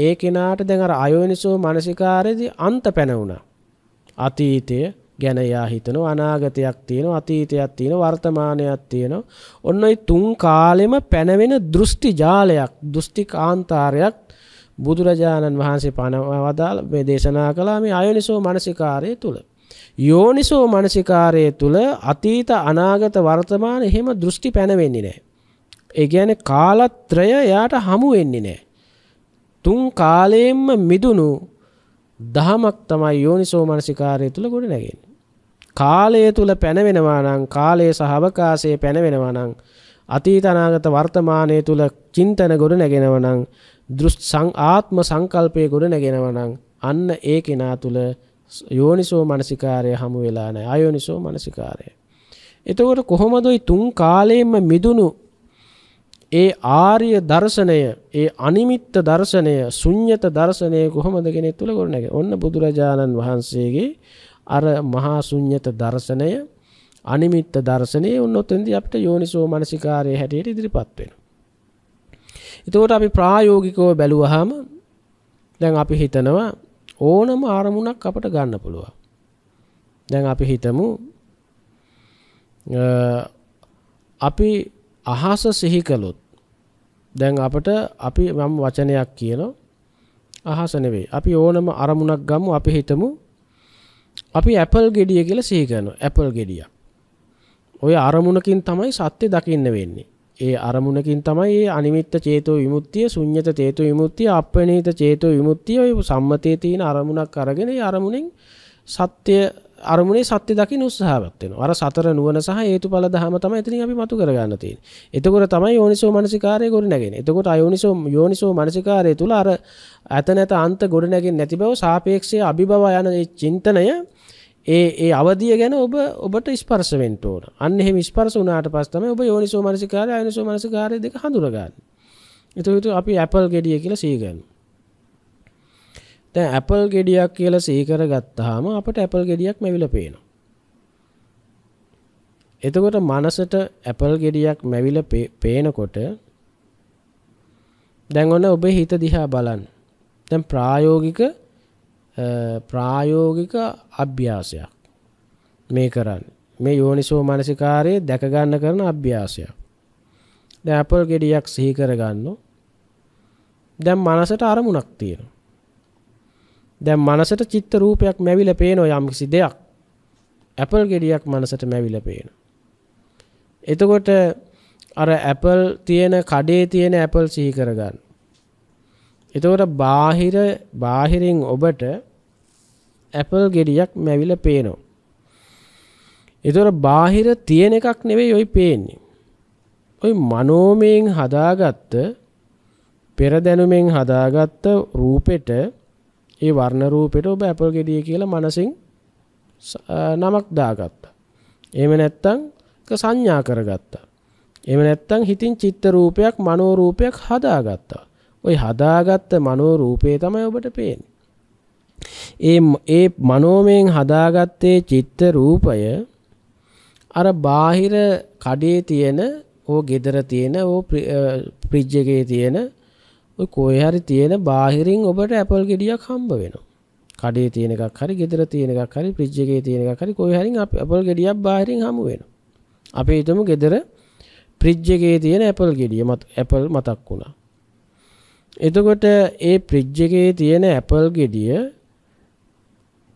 ඒ කෙනාට දැන් අර අයෝනිසෝ මානසිකාරයේදී අන්ත පැන වුණා. අතීතය ගැන එයා හිතනවා අනාගතයක් තියෙනවා අතීතයක් තියෙනවා වර්තමානයක් තියෙනවා. ඔන්න ඔය තුන් කාලෙම පැනවෙන දෘෂ්ටි ජාලයක් දෘෂ්ටි කාන්තාරයක් බුදුරජාණන් වහන්සේ පනවදාල මේ දේශනා කළා මේ අයෝනිසෝ මානසිකාරය තුල. යෝනිසෝ මානසිකාරය තුල අතීත අනාගත වර්තමාන එහෙම දෘෂ්ටි පැනවෙන්නේ නැහැ. ඒ කියන්නේ කාලත්‍රය එයාට හමු වෙන්නේ නැහැ. තුන් කාලයෙන්ම මිදුණු දහමක් තමයි යෝනිසෝ මනසිකාරය තුළ ගොඩ නැගෙන්නේ. කාලය තුල පැනවෙනවා නම් කාලය සහ අවකාශය පැනවෙනවා නම් අතීත අනාගත වර්තමානයේ තුල චින්තන ගොඩ නැගෙනවා නම් දෘෂ්සං ආත්ම සංකල්පයේ ගොඩ නැගෙනවා නම් අන්න ඒ කෙනා තුල යෝනිසෝ මනසිකාරය හමු වෙලා නැහැ අයෝනිසෝ මනසිකාරය. එතකොට කොහොමද ওই තුන් කාලයෙන්ම මිදුණු ඒ ආර්ය දර්ශනය ඒ අනිමිත්ත දර්ශනය ශුන්්‍යත දර්ශනය කොහොමද කෙනෙක් තුල ගොඩනගන්නේ ඔන්න බුදුරජාණන් වහන්සේගේ අර මහා ශුන්්‍යත දර්ශනය අනිමිත්ත දර්ශනය ඔන්න ඔතෙන්දී අපිට යෝනිසෝ මනසිකාරයේ හැටියට ඉදිරිපත් වෙනවා එතකොට අපි ප්‍රායෝගිකව බැලුවහම දැන් අපි හිතනවා ඕනම ආරමුණක් අපට ගන්න පුළුවන් දැන් අපි හිතමු අපි අහස සිහි කළොත් දැන් අපට අපි මම වචනයක් කියනවා අහස නෙවෙයි. අපි ඕනම අරමුණක් ගමු අපි හිතමු අපි ඇපල් ගෙඩිය කියලා සිහි කරනවා. ඇපල් ගෙඩිය. ඔය අරමුණකින් තමයි සත්‍ය දකින්න වෙන්නේ. ඒ අරමුණකින් තමයි මේ අනිමිත්ත චේතෝ විමුක්තිය, ශුන්්‍යත චේතෝ විමුක්තිය, අප්‍රණීත චේතෝ විමුක්තිය ඔය සම්මතයේ තියෙන අරමුණක් අරගෙන ඒ අරමුණෙන් සත්‍ය අරමුණේ සත්‍ය දකින්න උත්සාහවත් වෙනවා. අර සතර නුවණ සහ හේතුඵල ධහම තමයි එතනින් අපි මතු කරගන්න තියෙන්නේ. එතකොට තමයි යෝනිසෝ මනසිකාරය ගොඩ නැගෙන්නේ. එතකොට අයෝනිසෝ යෝනිසෝ මනසිකාරය තුල අර ඇත නැත අන්ත ගොඩ නැගෙන්නේ නැති බව සාපේක්ෂයේ අභිභව යන මේ චින්තනය ඒ ඒ අවධිය ගැන ඔබ ඔබට ස්පර්ශ වෙන්න ඕන. අන්න එහෙම ස්පර්ශ වුණාට පස්සේ තමයි ඔබ යෝනිසෝ මනසිකාරය අයෝනිසෝ මනසිකාරය දෙක හඳුනගන්නේ. එතකොට අපි Apple ගෙඩිය කියලා සීගන්නවා. දැන් Apple ගෙඩියක් කියලා සීකර ගත්තාම අපට Apple ගෙඩියක් මැවිලා පේනවා. එතකොට මනසට Apple ගෙඩියක් මැවිලා පේනකොට දැන් ඔන්න ඔබේ හිත දිහා බලන්න. දැන් ප්‍රායෝගික ප්‍රායෝගික අභ්‍යාසයක් මේ කරන්නේ. මේ යෝනිසෝ මානසිකාරයේ දැක ගන්න කරන අභ්‍යාසයක්. දැන් Apple ගෙඩියක් සිහි කරගන්නෝ. දැන් මනසට අරමුණක් තියෙනවා. දැන් මනසට චිත්ත රූපයක් මැවිලා පේනෝ යම්කිසි දෙයක්. ඇපල් ගෙඩියක් මනසට මැවිලා පේන. එතකොට අර ඇපල් තියෙන කඩේ තියෙන ඇපල් සිහි කරගන්න. එතකොට බාහිර බාහිරින් ඔබට ඇපල් ගෙඩියක් මැවිලා පේනවා. එතකොට බාහිර තියෙන එකක් නෙවෙයි ඔයි පේන්නේ. ඔයි මනෝමයෙන් හදාගත්ත පෙර දැනුමෙන් හදාගත්ත රූපෙට ඒ වර්ණ රූපෙට ඔබ ඇපල් ගෙඩිය කියලා මනසින් නමක් දාගත්තා. එහෙම නැත්නම් සංඥා කරගත්තා. එහෙම නැත්නම් හිතින් චිත්ත රූපයක් මනෝ රූපයක් හදාගත්තා. ওই හදාගත්ත මනෝ රූපේ තමයි ඔබට පේන්නේ. ඒ ඒ මනෝමයෙන් හදාගත්තේ චිත්ත රූපය අර බාහිර කඩේ තියෙන ඕ ගෙදර තියෙන ඕ ෆ්‍රිජ් එකේ තියෙන කොයි හරි තියෙන බාහිරින් ඔබට ඇපල් ගෙඩියක් හම්බ වෙනවා. කඩේ තියෙන එකක් හරි ගෙදර තියෙන එකක් හරි ෆ්‍රිජ් එකේ තියෙන එකක් හරි කොයි හරි ඇපල් ගෙඩියක් බාහිරින් හමු වෙනවා. අපි හිතමු ගෙදර ෆ්‍රිජ් එකේ තියෙන ඇපල් ගෙඩිය මත ඇපල් මතක් වුණා. එතකොට ඒ ෆ්‍රිජ් එකේ තියෙන ඇපල් ගෙඩිය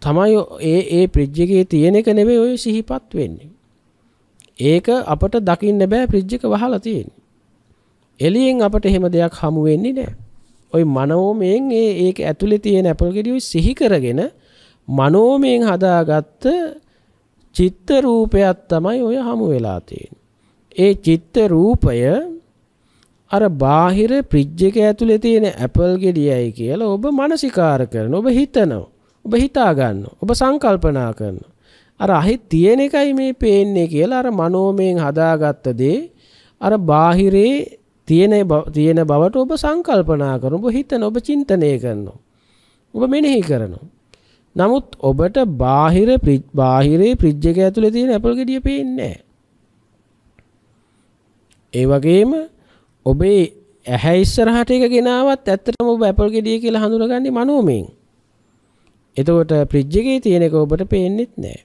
තමයි ඒ ඒ ෆ්‍රිජ් එකේ තියෙන එක නෙවෙයි ඔය සිහිපත් වෙන්නේ. ඒක අපට දකින්න බෑ ෆ්‍රිජ් එක වහලා තියෙන්නේ. එලියෙන් අපට එහෙම දෙයක් හමු වෙන්නේ නැහැ. ওই මනෝමයෙන් ඒ ඒක ඇතුලේ තියෙන ඇපල් ගෙඩිය සිහි කරගෙන මනෝමයෙන් හදාගත්ත චිත්ත රූපයක් තමයි ඔය හමු වෙලා තියෙන්නේ. ඒ චිත්ත රූපය අර බාහිර ෆ්‍රිජ් එක ඇතුලේ තියෙන ඇපල් ගෙඩියයි කියලා ඔබ මානසිකාර කරන ඔබ හිතනවා. ඔබ හිතා ගන්නවා. ඔබ සංකල්පනා කරනවා. අර අහි තියෙන එකයි මේ පේන්නේ කියලා අර මනෝමයෙන් හදාගත්ත දේ අර බාහිරේ තියෙන තියෙන බවට ඔබ සංකල්පනා කරන ඔබ හිතන ඔබ චින්තනය කරනවා. ඔබ මෙනෙහි කරනවා. නමුත් ඔබට බාහිර බාහිරේ ෆ්‍රිජ් එක ඇතුලේ තියෙන ඇපල් ගෙඩිය පේන්නේ ඒ වගේම ඔබේ ඇහැ ඉස්සරහට එක ගෙනාවත් ඇත්තටම ඔබ ඇපල් ගෙඩිය කියලා හඳුනගන්නේ මනෝමයෙන්. එතකොට ෆ්‍රිජ් එකේ තියෙන එක ඔබට පේන්නේත් නැහැ.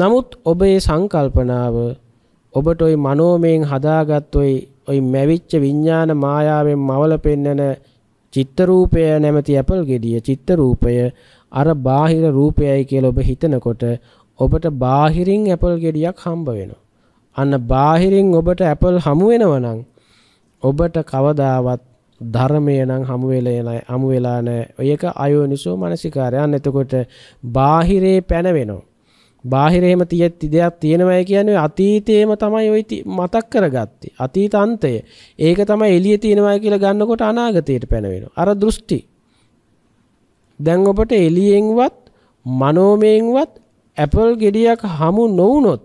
නමුත් ඔබේ සංකල්පනාව ඔබට ওই මනෝමයෙන් හදාගත් ওই ওই මැවිච්ච විඥාන මායාවෙන් මවල පෙන්නන චිත්ත රූපය නැමැති ඇපල් ගෙඩිය චිත්ත රූපය අර බාහිර රූපයයි කියලා ඔබ හිතනකොට ඔබට බාහිරින් ඇපල් ගෙඩියක් හම්බ වෙනවා. අන්න බාහිරින් ඔබට ඇපල් හමු වෙනවා ඔබට කවදාවත් ධර්මය නම් හමු වෙලා නෑ හමු වෙලා නෑ. ඔයක අයෝනිසෝ මානසිකාරය. අන්න එතකොට බාහිරේ පැන වෙනවා. බාහිරහෙම තියෙත් දෙයක් තියෙනවයි කියන්නේ අතීතයේම තමයි ඔය මතක් කරගත්තේ අතීත අන්තය. ඒක තමයි එළියේ තියෙනවා කියලා ගන්නකොට අනාගතයට පැනවෙනවා. අර දෘෂ්ටි. දැන් ඔබට එළියෙන්වත් මනෝමයෙන්වත් ඇපල් ගෙඩියක් හමු නොවුනොත්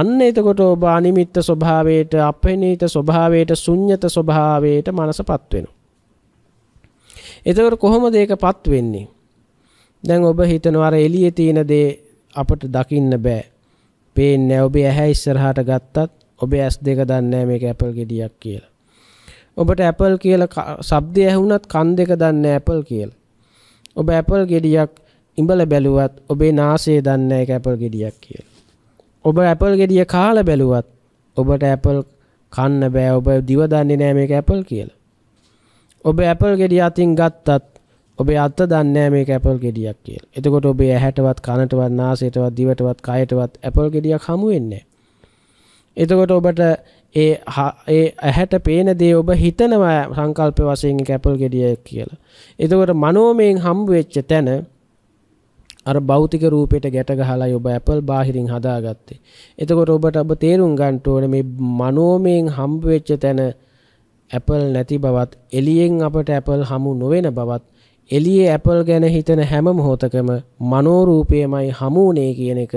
අන්න එතකොට ඔබ අනිමිත්ත ස්වභාවයට අපේනිත ස්වභාවයට ශුන්්‍යත ස්වභාවයට මනසපත් වෙනවා. එතකොට කොහොමද ඒකපත් වෙන්නේ? දැන් ඔබ හිතනවා අර එළියේ තියෙන දේ අපට දකින්න බෑ. පේන්නේ ඔබේ ඇහැ ඉස්සරහට ගත්තත් ඔබේ ඇස් දෙක දන්නේ මේක Apple ගෙඩියක් කියලා. ඔබට Apple කියලා ශබ්දය ඇහුණත් කන් දෙක දන්නේ Apple කියලා. ඔබ Apple ගෙඩියක් ඉඹල බැලුවත් ඔබේ නාසය දන්නේ ඒක Apple ගෙඩියක් කියලා. ඔබ Apple ගෙඩිය කාලා බැලුවත් ඔබට Apple කන්න බෑ ඔබ දිව දන්නේ නෑ මේක Apple කියලා. ඔබ Apple ගෙඩිය අතින් ගත්තත් ඔබේ අත්ත දන්නේ මේක ඇපල් ගෙඩියක් කියලා. එතකොට ඔබේ ඇහැටවත් කනටවත් නාසයටවත් දිවටවත් කයටවත් ඇපල් ගෙඩියක් හමු වෙන්නේ එතකොට ඔබට ඒ ඒ ඇහැට පේන දේ ඔබ හිතනවා සංකල්ප වශයෙන් ඇපල් ගෙඩියක් කියලා. එතකොට මනෝමයෙන් හම්බ වෙච්ච තැන අර භෞතික රූපයට ගැට ගහලා ඔබ ඇපල් බාහිරින් හදාගත්තේ. එතකොට ඔබට ඔබ තේරුම් ගන්න ඕනේ මේ මනෝමයෙන් හම්බ වෙච්ච තැන ඇපල් නැති බවත් එළියෙන් අපට ඇපල් හමු නොවන බවත් එලියේ ඇපල් ගැන හිතන හැම මොහොතකම මනෝරූපයමයි හමුුණේ කියන එක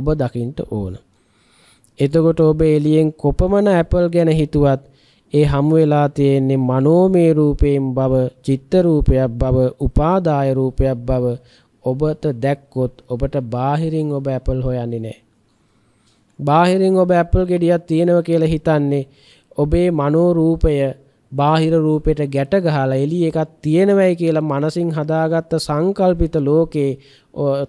ඔබ දකිින්ට ඕන. එතකොට ඔබ එලියෙන් කොපමණ ඇපල් ගැන හිතුවත් ඒ හමුවෙලා තියෙන්නේ මනෝමේ රූපයෙන් බව චිත්තරූපයක් බව උපාදායරූපයක් බව ඔබට දැක්කොත් ඔබට බාහිරින් ඔබ ඇපල් හොයන්නේ නෑ. බාහිරින් ඔබ ඇපල් ගෙඩියත් තියෙනව කියලා හිතන්නේ ඔබේ මනෝරූපය බාහිර රූපෙට ගැට ගහලා එළිය එකක් තියෙනවයි කියලා මනසින් හදාගත්ත සංකල්පිත ලෝකේ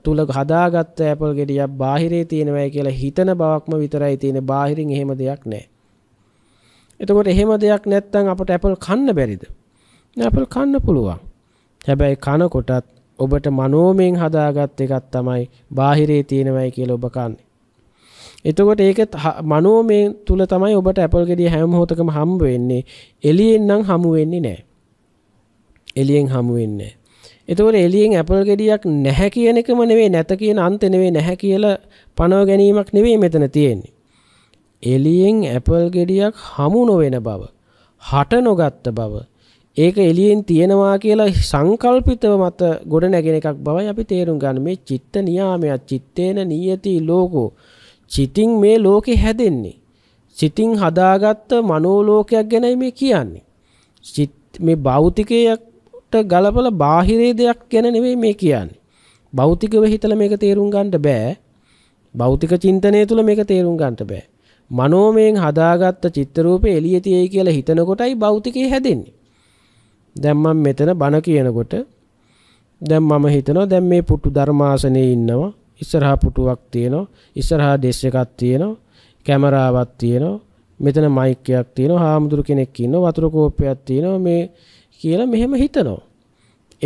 තුල හදාගත්ත ඇපල් ගෙඩියක් බාහිරේ තියෙනවයි කියලා හිතන බවක්ම විතරයි තියෙන්නේ බාහිරින් එහෙම දෙයක් නැහැ. එතකොට එහෙම දෙයක් නැත්නම් අපට ඇපල් කන්න බැරිද? ඇපල් කන්න පුළුවන්. හැබැයි කනකොටත් ඔබට මනෝමයෙන් හදාගත් එකක් තමයි බාහිරේ තියෙනවයි කියලා ඔබ කන්නේ. එතකොට ඒක මනෝමය තුල තමයි ඔබට Apple ගෙඩිය හැම මොහොතකම හම්බ වෙන්නේ. එළියෙන් නම් හමු වෙන්නේ නැහැ. එළියෙන් හමු වෙන්නේ එතකොට එළියෙන් Apple ගෙඩියක් නැහැ කියන එකම නෙවෙයි නැත කියන අන්ත නෙවෙයි නැහැ කියලා පනව ගැනීමක් නෙවෙයි මෙතන තියෙන්නේ. එළියෙන් Apple ගෙඩියක් හමු නොවන බව, හට නොගත්ත බව, ඒක එළියෙන් තියෙනවා කියලා සංකල්පිතව මත ගොඩ නැගෙන එකක් බවයි අපි තේරුම් ගන්න මේ චිත්ත නියාමයක් චිත්තේන නියති ලෝකෝ සිතින් මේ ලෝකේ හැදෙන්නේ. සිතින් හදාගත්ත මනෝලෝකයක් ගැනයි මේ කියන්නේ. සිත් මේ භෞතිකයට ගලපලා බාහිරේ දෙයක් ගැන නෙවෙයි මේ කියන්නේ. භෞතිකව හිතලා මේක තේරුම් ගන්න බෑ. භෞතික චින්තනය තුළ මේක තේරුම් ගන්න බෑ. මනෝමයෙන් හදාගත්ත චිත්ත රූපේ එළිය තියෙයි කියලා හිතන කොටයි භෞතිකේ හැදෙන්නේ. දැන් මම මෙතන බණ කියනකොට දැන් මම හිතනවා දැන් මේ පුටු ධර්මාසනේ ඉන්නවා ඉස්සරහා පුටුවක් තියෙනවා. ඉස්සරහා ඩෙස් එකක් තියෙනවා. කැමරාවක් තියෙනවා. මෙතන මයික් එකක් තියෙනවා. හාමුදුරු කෙනෙක් ඉන්නවා. වතුර කෝප්පයක් තියෙනවා. මේ කියලා මෙහෙම හිතනවා.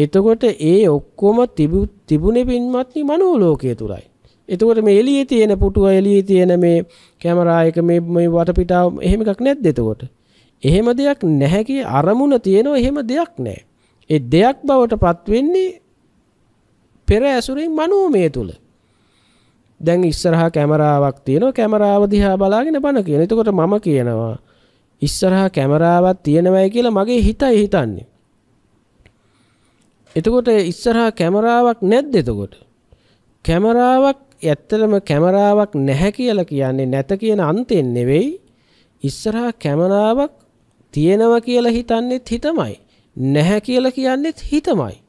එතකොට ඒ ඔක්කොම තිබුණේ පින්වත්නි මනෝලෝකයේ තුරයි. එතකොට මේ එළියේ තියෙන පුටුව එළියේ තියෙන මේ කැමරා එක මේ මේ වටපිටාව එහෙම එකක් නැද්ද එතකොට? එහෙම දෙයක් නැහැ කිය අරමුණ තියෙනවා එහෙම දෙයක් නැහැ. ඒ දෙයක් බවට පත් වෙන්නේ පෙර ඇසුරෙන් මනෝමය තුල. දැන් ඉස්සරහා කැමරාවක් තියෙනවා කැමරාව දිහා බලාගෙන බන කියන. එතකොට මම කියනවා ඉස්සරහා කැමරාවක් තියෙනවයි කියලා මගේ හිතයි හිතන්නේ. එතකොට ඉස්සරහා කැමරාවක් නැද්ද එතකොට? කැමරාවක් ඇත්තටම කැමරාවක් නැහැ කියලා කියන්නේ නැත කියන අන්තයෙන් නෙවෙයි. ඉස්සරහා කැමරාවක් තියෙනවා කියලා හිතන්නේත් හිතමයි. නැහැ කියලා කියන්නේත් හිතමයි.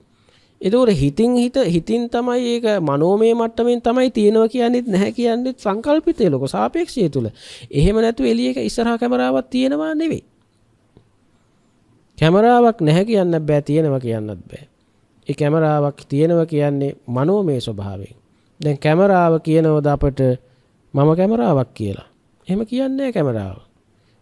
එතකොට හිතින් හිත හිතින් තමයි ඒක මනෝමය මට්ටමින් තමයි තියෙනවා කියන්නේත් නැහැ කියන්නේත් සංකල්පිතය ලොක සාපේක්ෂය තුල. එහෙම නැතු එළිය එක ඉස්සරහා කැමරාවක් තියෙනවා නෙවෙයි. කැමරාවක් නැහැ කියන්න බෑ තියෙනවා කියන්නත් බෑ. ඒ කැමරාවක් තියෙනවා කියන්නේ මනෝමය ස්වභාවයෙන්. දැන් කැමරාව කියනවද අපට මම කැමරාවක් කියලා. එහෙම කියන්නේ කැමරාව.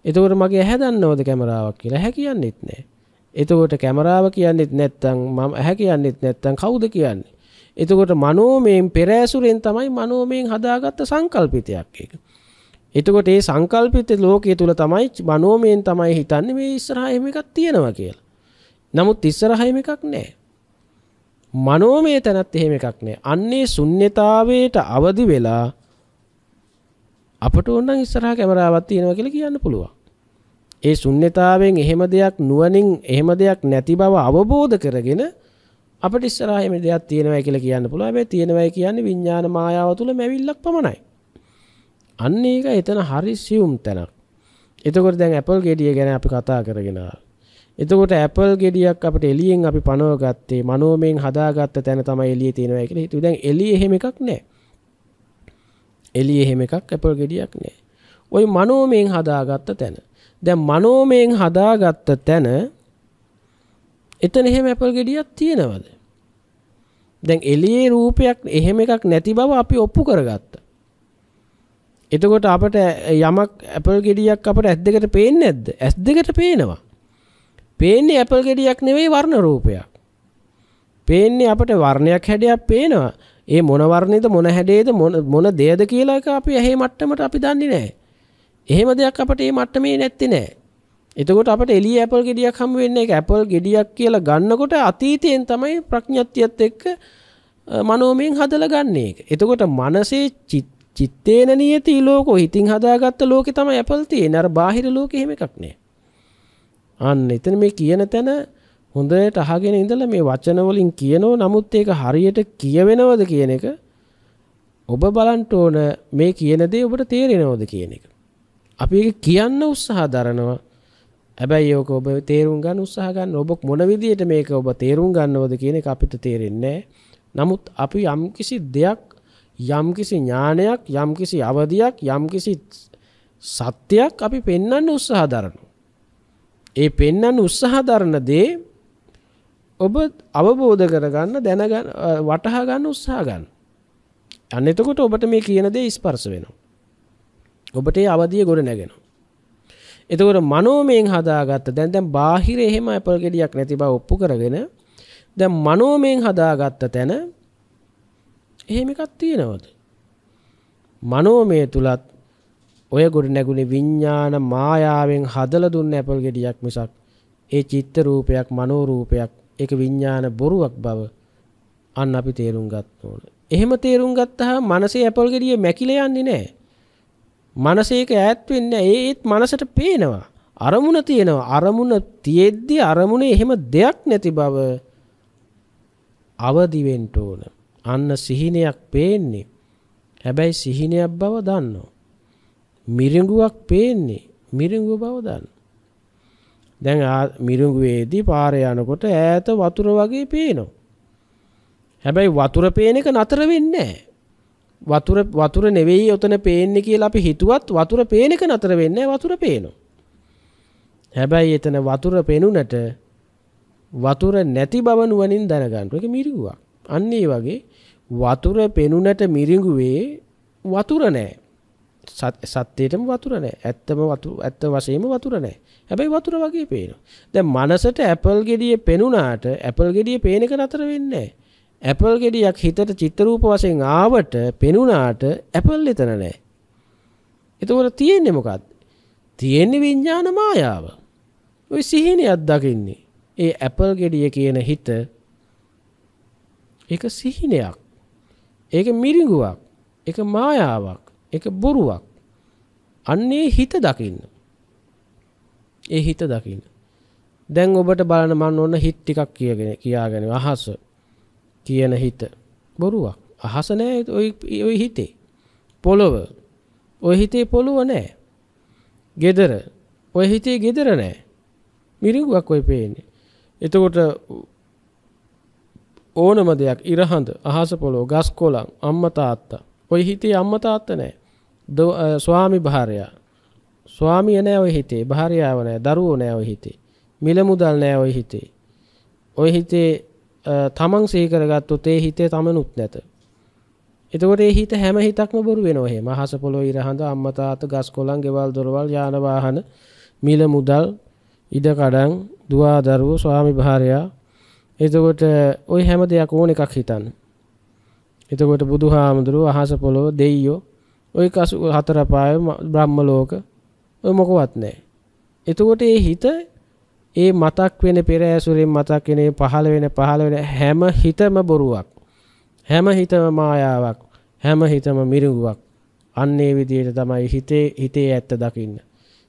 එතකොට මගේ ඇහැ දන්නවද කැමරාවක් කියලා? ඇහැ කියන්නේත් නැහැ. එතකොට කැමරාව කියන්නෙත් නැත්තම් මම ඇහැ කියන්නෙත් නැත්තම් කවුද කියන්නේ? එතකොට මනෝමයෙන් පෙරෑසුරෙන් තමයි මනෝමයෙන් හදාගත්ත සංකල්පිතයක් ඒක. එතකොට ඒ සංකල්පිත ලෝකයේ තුල තමයි මනෝමයෙන් තමයි හිතන්නේ මේ ඉස්සරහා එහෙම එකක් තියෙනවා කියලා. නමුත් ඉස්සරහා එහෙම එකක් නැහැ. මනෝමය තැනත් එහෙම එකක් නෑ අන්නේ ශුන්්‍යතාවයට අවදි වෙලා අපට ඕනනම් ඉස්සරහා කැමරාවක් තියෙනවා කියලා කියන්න පුළුවන් ඒ ශුන්්‍යතාවෙන් එහෙම දෙයක් නුවණින් එහෙම දෙයක් නැති බව අවබෝධ කරගෙන අපිට ඉස්සරහා එහෙම දෙයක් තියෙනවා කියලා කියන්න පුළුවන්. හැබැයි තියෙනවායි කියන්නේ විඥාන මායාව තුළ මැවිල්ලක් පමණයි. අන්න ඒක එතන හරි සියුම් තැනක්. එතකොට දැන් Apple ගෙඩිය ගැන අපි කතා කරගෙන එතකොට Apple ගෙඩියක් අපිට එළියෙන් අපි පනව ගත්තේ මනෝමයෙන් හදාගත්ත තැන තමයි එළියේ තියෙනවා කියලා හිතුවේ. දැන් එළියේ එහෙම එකක් නැහැ. එළියේ එහෙම එකක් Apple ගෙඩියක් නැහැ. ওই මනෝමයෙන් හදාගත්ත තැන. දැන් මනෝමයෙන් හදාගත්ත තැන එතන එහෙම ඇපල් ගෙඩියක් තියෙනවද? දැන් එළියේ රූපයක් එහෙම එකක් නැති බව අපි ඔප්පු කරගත්තා. එතකොට අපට යමක් ඇපල් ගෙඩියක් අපට ඇස් දෙකට පේන්නේ නැද්ද? ඇස් දෙකට පේනවා. පේන්නේ ඇපල් ගෙඩියක් නෙවෙයි වර්ණ රූපයක්. පේන්නේ අපට වර්ණයක් හැඩයක් පේනවා. ඒ මොන වර්ණේද මොන හැඩේද මොන මොන දෙයද කියලා එක අපි ඇහි මට්ටමට අපි දන්නේ නැහැ. එහෙම දෙයක් අපට මේ මට්ටමේ නැත්තේ නෑ. එතකොට අපට එළිය ඇපල් ගෙඩියක් හම් වෙන්නේ ඒක ඇපල් ගෙඩියක් කියලා ගන්නකොට අතීතයෙන් තමයි ප්‍රඥාත්තියත් එක්ක මනෝමයෙන් හදලා ගන්න එක. එතකොට මනසේ චිත්තේන නියති ලෝකෝ හිතින් හදාගත්ත ලෝකේ තමයි ඇපල් තියෙන්නේ. අර බාහිර ලෝකෙ එහෙම එකක් නෑ. අන්න එතන මේ කියන තැන හොඳට අහගෙන ඉඳලා මේ වචන වලින් කියනෝ නමුත් ඒක හරියට කියවෙනවද කියන එක ඔබ බලන්න ඕන මේ කියන දේ ඔබට තේරෙනවද කියන එක. අපි කියන්න උත්සාහ දරනවා හැබැයි ඒක ඔබ තේරුම් ගන්න උත්සාහ ගන්න ඔබ මොන විදියට මේක ඔබ තේරුම් ගන්නවද කියන එක අපිට තේරෙන්නේ නමුත් අපි යම්කිසි දෙයක් යම්කිසි ඥානයක් යම්කිසි අවධියක් යම්කිසි සත්‍යයක් අපි පෙන්වන්න උත්සාහ දරනවා. ඒ පෙන්වන්න උත්සාහ දරන දේ ඔබ අවබෝධ කරගන්න දැනගන්න වටහා ගන්න උත්සාහ ගන්න. අන්න එතකොට ඔබට මේ කියන දේ ස්පර්ශ වෙනවා. ඔබට අවදිය ගොඩ නැගෙන. එතකොට මනෝමයෙන් හදාගත්ත දැන් දැන් බාහිර එහෙම ඇපල් ගෙඩියක් නැති බව ඔප්පු කරගෙන දැන් මනෝමයෙන් හදාගත්ත තැන එහෙම එකක් තියෙනවද? මනෝමය තුලත් ඔය ගොඩ නැගුණේ විඥාන මායාවෙන් හදලා දුන්න ඇපල් ගෙඩියක් මිසක් ඒ චිත්ත රූපයක් මනෝ රූපයක් ඒක විඥාන බොරුවක් බව අන්න අපි තේරුම් ගන්න ඕනේ. එහෙම තේරුම් ගත්තාම මනසේ ඇපල් ගෙඩිය මැකිලා යන්නේ නැහැ. මනසේක ඈත් වෙන්න ඒත් මනසට පේනවා. අරමුණ තියෙනවා. අරමුණ තියෙද්දි අරමුණේ එහෙම දෙයක් නැති බව අවදි වෙන්න ඕන. අන්න සිහිනයක් පේන්නේ. හැබැයි සිහිනයක් බව දන්නවා. මිරිඟුවක් පේන්නේ. මිරිඟුව බව දන්නවා. දැන් මිරිඟුවේදී පාරේ යනකොට ඈත වතුර වගේ පේනවා. හැබැයි වතුර පේන එක නතර වෙන්නේ නැහැ. වතුර වතුර නෙවෙයි ඔතන පේන්නේ කියලා අපි හිතුවත් වතුර පේන එක නතර වෙන්නේ වතුර පේනවා. හැබැයි එතන වතුර පෙනුනට වතුර නැති බව නුවණින් දැනගන්න. ඒක මිරිඟුවක්. අන්න ඒ වගේ වතුර පෙනුනට මිරිඟුවේ වතුර නැහැ. සත්‍යයටම වතුර නැහැ. ඇත්තම වතුර ඇත්ත වශයෙන්ම වතුර නැහැ. හැබැයි වතුර වගේ පේනවා. දැන් මනසට ඇපල් ගෙඩිය පෙනුනාට ඇපල් ගෙඩිය පේන එක නතර වෙන්නේ නැහැ. ඇපල් ගෙඩියක් හිතට චිත්තරූප වශයෙන් ආවට පෙනුනාට ඇපල් එතන නෑ. එතකොට තියෙන්නේ මොකක්ද? තියෙන්නේ විඥාන මායාව. ওই සිහිනියක් දකින්නේ. ඒ ඇපල් ගෙඩිය කියන හිත ඒක සිහිනයක්. ඒක මිරිඟුවක්. ඒක මායාවක්. ඒක බොරුවක්. අන්නේ හිත දකින්න. ඒ හිත දකින්න. දැන් ඔබට බලන මන් ඔන්න හිත් ටිකක් කියගෙන කියාගෙන අහස කියන හිත බොරුවක් අහස නෑ ඔය හිතේ පොළොව ඔය හිතේ පොළුව නෑ ගෙදර ඔය හිතේ ගෙදර නෑ මිරිගුවක් ඔය පේන්නේ එතකොට ඕනම දෙයක් ඉරහඳ අහස පොළොව ගස් කොළන් අම්ම තාත්තා ඔය හිතේ අම්ම තාත්තා නෑ ස්වාමි භාරයා ස්වාමිය නෑ ඔය හිතේ භාරයාව නෑ දරුවෝ නෑ ඔය හිතේ මිල මුදල් නෑ ඔය හිතේ ඔය හිතේ තමන් සීකරගත්තොත් ඒ හිතේ තමනුත් නැත. එතකොට ඒ හිත හැම හිතක්ම බොරු වෙනවා එහෙම. අහස පොළොව ඉරහඳ අම්මා තාත්තා ගස් කොළන් ගෙවල් දොරවල් යාන වාහන මිල මුදල් ඉඩ කඩන් දුව දරුවෝ ස්වාමි භාර්යා එතකොට ওই හැම දෙයක් ඕන එකක් හිතන්න. එතකොට බුදුහාමුදුරුව අහස පොළොව දෙයියෝ ওই කසු හතර පාය බ්‍රහ්ම ලෝක ඔය මොකවත් නැහැ. එතකොට ඒ හිත ඒ මතක් වෙන පෙර ඇසුරෙන් මතක් වෙන පහළ වෙන පහළ වෙන හැම හිතම බොරුවක් හැම හිතම මායාවක් හැම හිතම මිරිඟුවක් අන්න ඒ විදිහට තමයි හිතේ හිතේ ඇත්ත දකින්න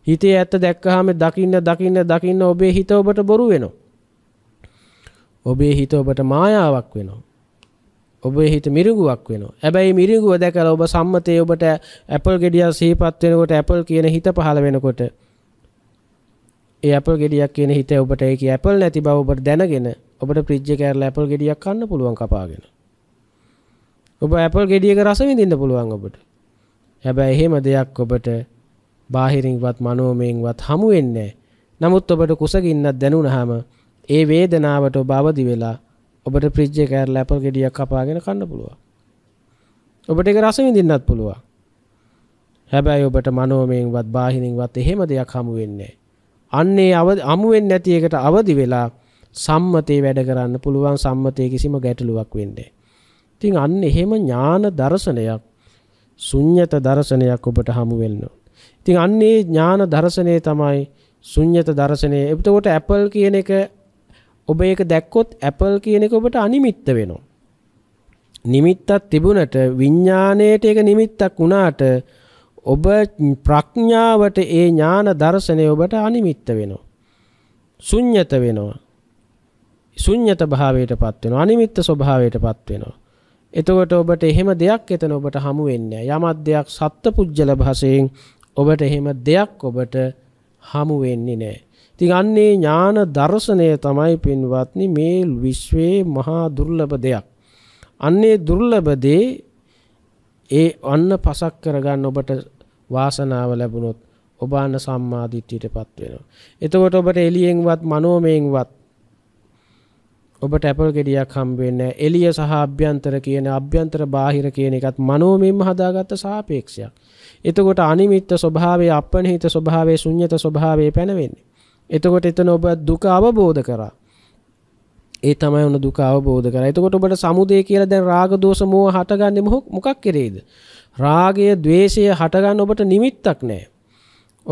හිතේ ඇත්ත දැක්කහම දකින්න දකින්න දකින්න ඔබේ හිත ඔබට බොරු වෙනවා ඔබේ හිත ඔබට මායාවක් වෙනවා ඔබේ හිත මිරිඟුවක් වෙනවා. හැබැයි මිරිඟුව දැකලා ඔබ සම්මතයේ ඔබට ඇපල් ගෙඩියක් සිහිපත් වෙනකොට ඇපල් කියන හිත පහළ වෙනකොට ඒපල් ගෙඩියක් කියන හිත ඔබට ඒක ඇපල් නැති බව ඔබට දැනගෙන ඔබට ප්‍රිජ්ජ කෑරලා ඇපල් ගෙඩියක් කන්න පුළුවන් කපාගෙන. ඔබ ඇපල් ගෙඩියක රස විඳින්න පුළුවන් ඔබට. හැබැයි එහෙම දෙයක් ඔබට බාහිරින්වත් මනෝමයෙන්වත් හමු වෙන්නේ නමුත් ඔබට කුසගින්නක් දැනුණාම ඒ වේදනාවට ඔබ අවදි වෙලා ඔබට ප්‍රිජ්ජ කෑරලා ඇපල් ගෙඩියක් කපාගෙන කන්න පුළුවන්. ඔබට ඒක රස විඳින්නත් පුළුවන්. හැබැයි ඔබට මනෝමයෙන්වත් බාහිරින්වත් එහෙම දෙයක් හමු වෙන්නේ අන්නේ අමුවෙන් නැති එකට අවදි වෙලා සම්මතේ වැඩ කරන්න පුළුවන් සම්මතයේ කිසිම ගැටලුවක් වෙන්නේ. ඉතින් අන්න එහෙම ඥාන දර්ශනයක් ශුන්්‍යත දර්ශනයක් ඔබට හමු වෙනවා. ඉතින් අන්නේ ඥාන දර්ශනය තමයි ශුන්්‍යත දර්ශනය. එතකොට Apple කියන එක ඔබ ඒක දැක්කොත් Apple කියන එක ඔබට අනිමිත්ත වෙනවා. නිමිත්තක් තිබුණට විඥාණයට ඒක නිමිත්තක් වුණාට ඔබ ප්‍රඥාවට ඒ ඥාන දර්ශනය ඔබට අනිමිත්ත වෙනවා. ශුන්්‍යත වෙනවා. ශුන්්‍යත භාවයට පත් වෙනවා. අනිමිත්ත ස්වභාවයට පත් වෙනවා. එතකොට ඔබට එහෙම දෙයක් එතන ඔබට හමු වෙන්නේ යමක් දෙයක් සත්පුජ්‍යල භාෂයෙන් ඔබට එහෙම දෙයක් ඔබට හමු වෙන්නේ නැහැ. ඉතින් අන්නේ ඥාන දර්ශනය තමයි පින්වත්නි මේ විශ්වයේ මහා දුර්ලභ දෙයක්. අන්නේ දුර්ලභ දේ ඒ අන්න පසක් කරගන්න ඔබට වාසනාව ලැබුණොත් ඔබ අන්න සම්මාදිට්ඨියටපත් වෙනවා. එතකොට ඔබට එළියෙන්වත් මනෝමයෙන්වත් ඔබට ඇපල් ගෙඩියක් හම්බ වෙන්නේ එළිය සහ අභ්‍යන්තර කියන අභ්‍යන්තර බාහිර කියන එකත් මනෝමයෙන්ම හදාගත්ත සාපේක්ෂයක්. එතකොට අනිමිත්ත ස්වභාවයේ අපනිහිත ස්වභාවයේ ශුන්්‍යත ස්වභාවයේ පැනවෙන්නේ. එතකොට එතන ඔබ දුක අවබෝධ කරා. ඒ තමයි ඔන්න දුක අවබෝධ කරගන්න. එතකොට ඔබට සමුදය කියලා දැන් රාග දෝෂ මෝහ හටගන්නේ මොකක් කෙරේද? රාගය, ద్వේෂය හටගන්න ඔබට නිමිත්තක් නැහැ.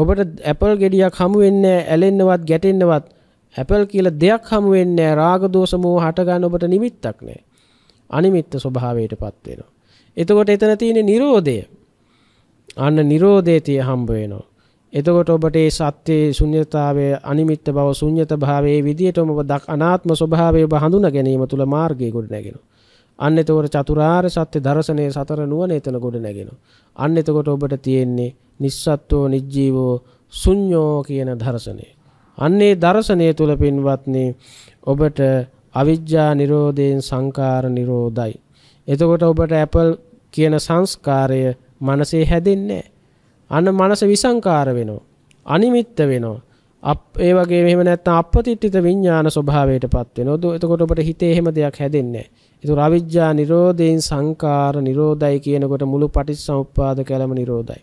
ඔබට ඇපල් ගෙඩියක් හමු වෙන්නේ ඇලෙන්නවත් ගැටෙන්නවත් ඇපල් කියලා දෙයක් හමු වෙන්නේ රාග දෝෂ මෝහ හටගන්න ඔබට නිමිත්තක් නැහැ. අනිමිත්ත ස්වභාවයටපත් වෙනවා. එතකොට එතන තියෙන Nirodha. අන්න Nirodhe තිය හම්බ වෙනවා. එතකොට ඔබට ඒ සත්‍යයේ ශුන්්‍යතාවය අනිමිත්ත බව ශුන්්‍යත භාවයේ විදියටම ඔබ දක් අනාත්ම ස්වභාවය ඔබ හඳුනා ගැනීම තුල මාර්ගය ගොඩ නැගෙනවා. අන්න එතකොට චතුරාර්ය සත්‍ය දර්ශනයේ සතර නුවණ එතන ගොඩ නැගෙනවා. අන්න එතකොට ඔබට තියෙන්නේ නිස්සත්ත්වෝ නිජ්ජීවෝ ශුන්‍යෝ කියන දර්ශනය. අන්නේ දර්ශනය තුල පින්වත්නි ඔබට අවිජ්ජා නිරෝධයෙන් සංකාර නිරෝධයි. එතකොට ඔබට ඇපල් කියන සංස්කාරය මනසේ හැදෙන්නේ නැහැ. අන්න මනස විසංකාර වෙනවා. අනිමිත්ත වෙනවා. අප ඒ වගේ මෙහෙම නැත්නම් අපපතිත්‍ිත විඥාන ස්වභාවයටපත් වෙනවා. එතකොට ඔබට හිතේ එහෙම දෙයක් හැදෙන්නේ නැහැ. ඒතර අවිජ්ජා නිරෝධයෙන් සංකාර නිරෝධයි කියනකොට මුළු පටිච්චසමුප්පාද කැලම නිරෝධයි.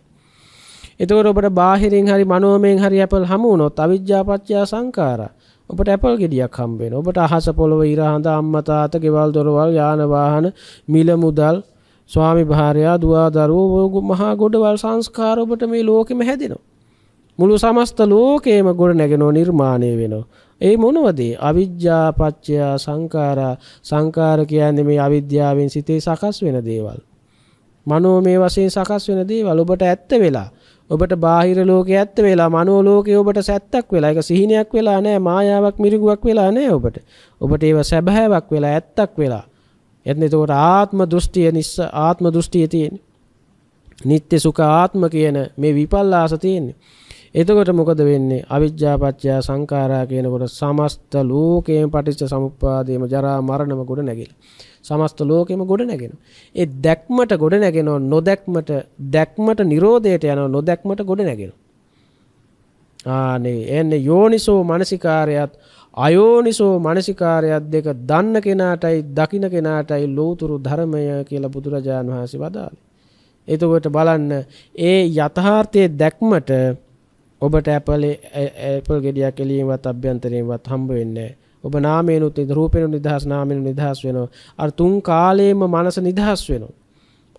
එතකොට ඔබට බාහිරින් හරි මනෝමයෙන් හරි ඇපල් හමු වුණොත් අවිජ්ජා පත්‍ය සංකාරා ඔබට ඇපල් ගෙඩියක් හම්බ වෙනවා. ඔබට අහස පොළව ඉර හඳ අම්මා තාත්තා ගෙවල් දොරවල් යාන වාහන මිල මුදල් ස්වාමි භාරයා දවා දරුවෝ මහා ගොඩවල් සංස්කාර ඔබට මේ ලෝකෙම හැදෙනවා. මුළු සමස්ත ලෝකේම ගොඩ නැගෙනෝ නිර්මාණය වෙනවා. ඒ මොනවදේ අවිද්‍යා පච්චයා සංඛාරා සංඛාර කියන්නේ මේ අවිද්‍යාවෙන් සිතේ සකස් වෙන දේවල්. මනෝ මේ වශයෙන් සකස් වෙන දේවල් ඔබට ඇත්ත වෙලා ඔබට බාහිර ලෝකයේ ඇත්ත වෙලා මනෝ ලෝකයේ ඔබට සැත්තක් වෙලා ඒක සිහිනයක් වෙලා නැහැ මායාවක් මිරිගුවක් වෙලා නැහැ ඔබට. ඔබට ඒව සැබෑවක් වෙලා ඇත්තක් වෙලා එතන ඒතකොට ආත්ම දෘෂ්ටිය නිස්ස ආත්ම දෘෂ්ටිය තියෙන්නේ. නිත්‍ය සුඛ ආත්ම කියන මේ විපල්ලාස තියෙන්නේ. එතකොට මොකද වෙන්නේ? අවිජ්ජාපච්චය සංඛාරා කියනකොට සමස්ත ලෝකයේම පටිච්ච සමුප්පාදයේම ජරා මරණම ගොඩ නැගිලා. සමස්ත ලෝකෙම ගොඩ නැගෙනවා. ඒ දැක්මට ගොඩ නැගෙනවා නොදැක්මට දැක්මට නිරෝධයට යනවා නොදැක්මට ගොඩ නැගෙනවා. ආනේ එන්නේ යෝනිසෝ මානසිකාරයත් අයෝනිසෝ මානසිකාරයත් දෙක දන්න කෙනාටයි දකින කෙනාටයි ලෝතුරු ධර්මය කියලා බුදුරජාන් වහන්සේ වදාළේ. එතකොට බලන්න ඒ යථාර්ථයේ දැක්මට ඔබට ඇපලේ ඇපල් ගෙඩියක් එළියෙන්වත් අභ්‍යන්තරයෙන්වත් හම්බ වෙන්නේ ඔබ නාමයෙන්ුත් රූපෙනුත් නිදහස් නාමයෙන්ුත් නිදහස් වෙනවා. අර තුන් කාලයේම මනස නිදහස් වෙනවා.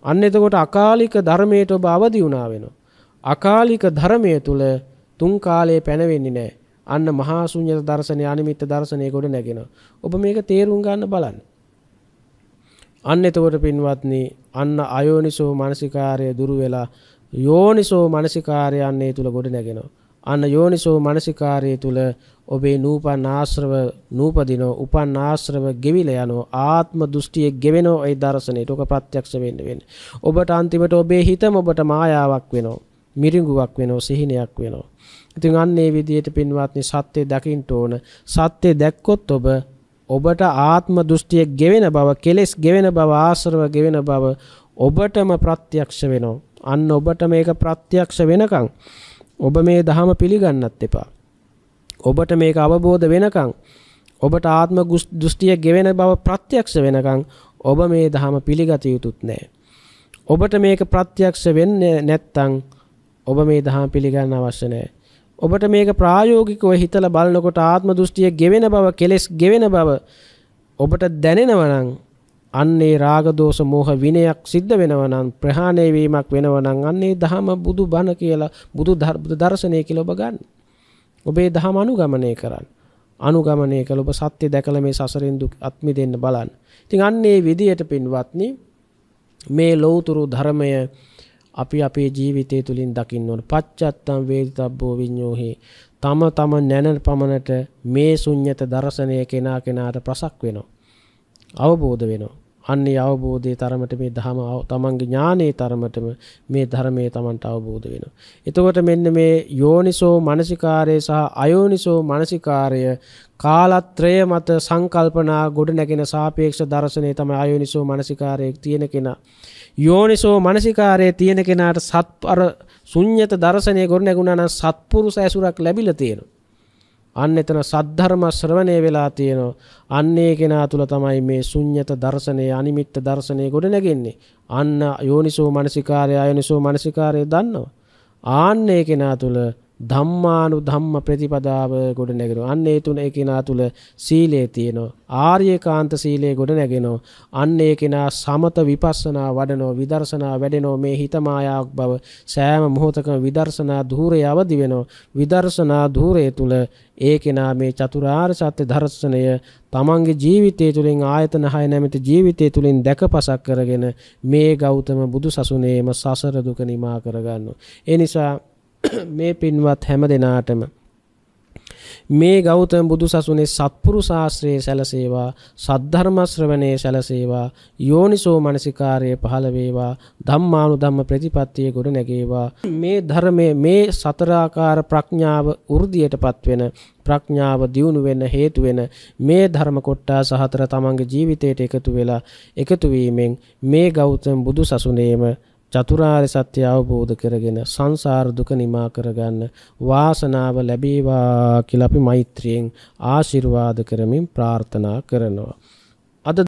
අන්න එතකොට අකාලික ධර්මයට ඔබ අවදි වුණා වෙනවා. අකාලික ධර්මය තුල තුන් කාලයේ පැනවෙන්නේ නැහැ. අන්න මහා ශුන්‍යත දර්ශනය අනිමිත්ත දර්ශනය ගොඩ නැගෙනවා. ඔබ මේක තේරුම් ගන්න බලන්න. අන්න එතකොට පින්වත්නි අන්න අයෝනිසෝ මානසිකාර්ය දුරු වෙලා යෝනිසෝ මානසිකාර්ය අන්නේ තුල ගොඩ නැගෙනවා. අන්න යෝනිසෝ මානසිකාර්යය තුල ඔබේ නූපන් ආශ්‍රව නූපදිනෝ උපන් ආශ්‍රව ගෙවිල යනෝ ආත්ම දෘෂ්ටියේ ගෙවෙනෝ ඒ දර්ශනයට ඔක ප්‍රත්‍යක්ෂ වෙන්න වෙන්නේ. ඔබට අන්තිමට ඔබේ හිතම ඔබට මායාවක් වෙනවා. මිරිඟුවක් වෙනවා සිහිනයක් වෙනවා. ඉතින් අන්න ඒ විදිහට පින්වත්නි සත්‍ය දකින්න ඕන. සත්‍ය දැක්කොත් ඔබ ඔබට ආත්ම දෘෂ්ටිය ගෙවෙන බව, කෙලෙස් ගෙවෙන බව, ආශ්‍රව ගෙවෙන බව ඔබටම ප්‍රත්‍යක්ෂ වෙනවා. අන්න ඔබට මේක ප්‍රත්‍යක්ෂ වෙනකන් ඔබ මේ ධහම පිළිගන්නත් එපා. ඔබට මේක අවබෝධ වෙනකන් ඔබට ආත්ම දෘෂ්ටිය ගෙවෙන බව ප්‍රත්‍යක්ෂ වෙනකන් ඔබ මේ ධහම පිළිගත යුතුත් නෑ. ඔබට මේක ප්‍රත්‍යක්ෂ වෙන්නේ නැත්තම් ඔබ මේ දහම් පිළිගන්න අවශ්‍ය නැහැ. ඔබට මේක ප්‍රායෝගිකව හිතලා බලනකොට ආත්ම දෘෂ්ටිය ගෙවෙන බව කෙලෙස් ගෙවෙන බව ඔබට දැනෙනවා නම් අන්නේ රාග දෝෂ මෝහ විනයක් සිද්ධ වෙනවා නම් ප්‍රහාණය වීමක් වෙනවා නම් අන්නේ ධම බුදු බණ කියලා බුදු දර්ශනය කියලා ඔබ ගන්න. ඔබේ ධම අනුගමනය කරන්න. අනුගමනය කළ ඔබ සත්‍ය දැකලා මේ සසරින් දුක් අත් මිදෙන්න බලන්න. ඉතින් අන්නේ විදියට පින්වත්නි මේ ලෞතුරු ධර්මය අපි අපේ ජීවිතය තුළින් දකින්න ඕන පච්චත්තම් වේදිතබ්බෝ විඤ්ඤෝහි තම තම නැන පමණට මේ ශුන්්‍යත දර්ශනය කෙනා කෙනාට ප්‍රසක් වෙනවා අවබෝධ වෙනවා අන්නේ අවබෝධයේ තරමට මේ ධම තමන්ගේ ඥානයේ තරමටම මේ ධර්මයේ තමන්ට අවබෝධ වෙනවා. එතකොට මෙන්න මේ යෝනිසෝ මානසිකාරය සහ අයෝනිසෝ මානසිකාරය කාලත්‍රය මත සංකල්පනා ගොඩ නැගෙන සාපේක්ෂ දර්ශනය තමයි අයෝනිසෝ මානසිකාරයේ තියෙන කෙනා. යෝනිසෝ මනසිකාරයේ තියෙන කෙනාට සත් අර ශුන්්‍යත දර්ශනය ගොඩනැගුණා නම් සත්පුරුෂ ඇසුරක් ලැබිලා තියෙනවා. අන්න එතන සද්ධර්ම ශ්‍රවණය වෙලා තියෙනවා. අන්නේ කෙනා තුල තමයි මේ ශුන්්‍යත දර්ශනය අනිමිත්ත දර්ශනය ගොඩනැගෙන්නේ. අන්න යෝනිසෝ මනසිකාරය අයෝනිසෝ මනසිකාරය දන්නවා. ආන්නේ කෙනා තුල ධම්මානු ධම්ම ප්‍රතිපදාව ගොඩ නැගෙනවා. අන්න ඒ තුන ඒ කෙනා තුල සීලය තියෙනවා. ආර්යකාන්ත සීලය ගොඩ නැගෙනවා. අන්න ඒ කෙනා සමත විපස්සනා වඩනෝ විදර්ශනා වැඩෙනෝ මේ හිත මායාවක් බව සෑම මොහොතකම විදර්ශනා ධූරය අවදි වෙනවා. විදර්ශනා ධූරය තුල ඒ කෙනා මේ චතුරාර්ය සත්‍ය දර්ශනය තමන්ගේ ජීවිතය තුළින් ආයතන හය නැමැති ජීවිතය තුළින් දැකපසක් කරගෙන මේ ගෞතම බුදු සසුනේම සසර දුක නිමා කරගන්නවා. ඒ නිසා මේ පින්වත් හැම දෙනාටම මේ ගෞතම බුදු සසුනේ සත්පුරු ශාස්ත්‍රයේ සැලසේවා සද්ධර්ම ශ්‍රවණයේ සැලසේවා යෝනිසෝ මනසිකාර්යය පහළ වේවා ධම්මානුධම්ම ප්‍රතිපත්තියේ ගොඩ නැගේවා මේ ධර්මයේ මේ සතරාකාර ප්‍රඥාව උර්ධියටපත් වෙන ප්‍රඥාව දියුණු වෙන්න හේතු වෙන මේ ධර්ම කොටස හතර තමන්ගේ ජීවිතයට එකතු වෙලා එකතු වීමෙන් මේ ගෞතම බුදු සසුනේම චතුරාර්ය සත්‍ය අවබෝධ කරගෙන සංසාර දුක නිමා කරගන්න වාසනාව ලැබේවා කියලා අපි මෛත්‍රියෙන් ආශිර්වාද කරමින් ප්‍රාර්ථනා කරනවා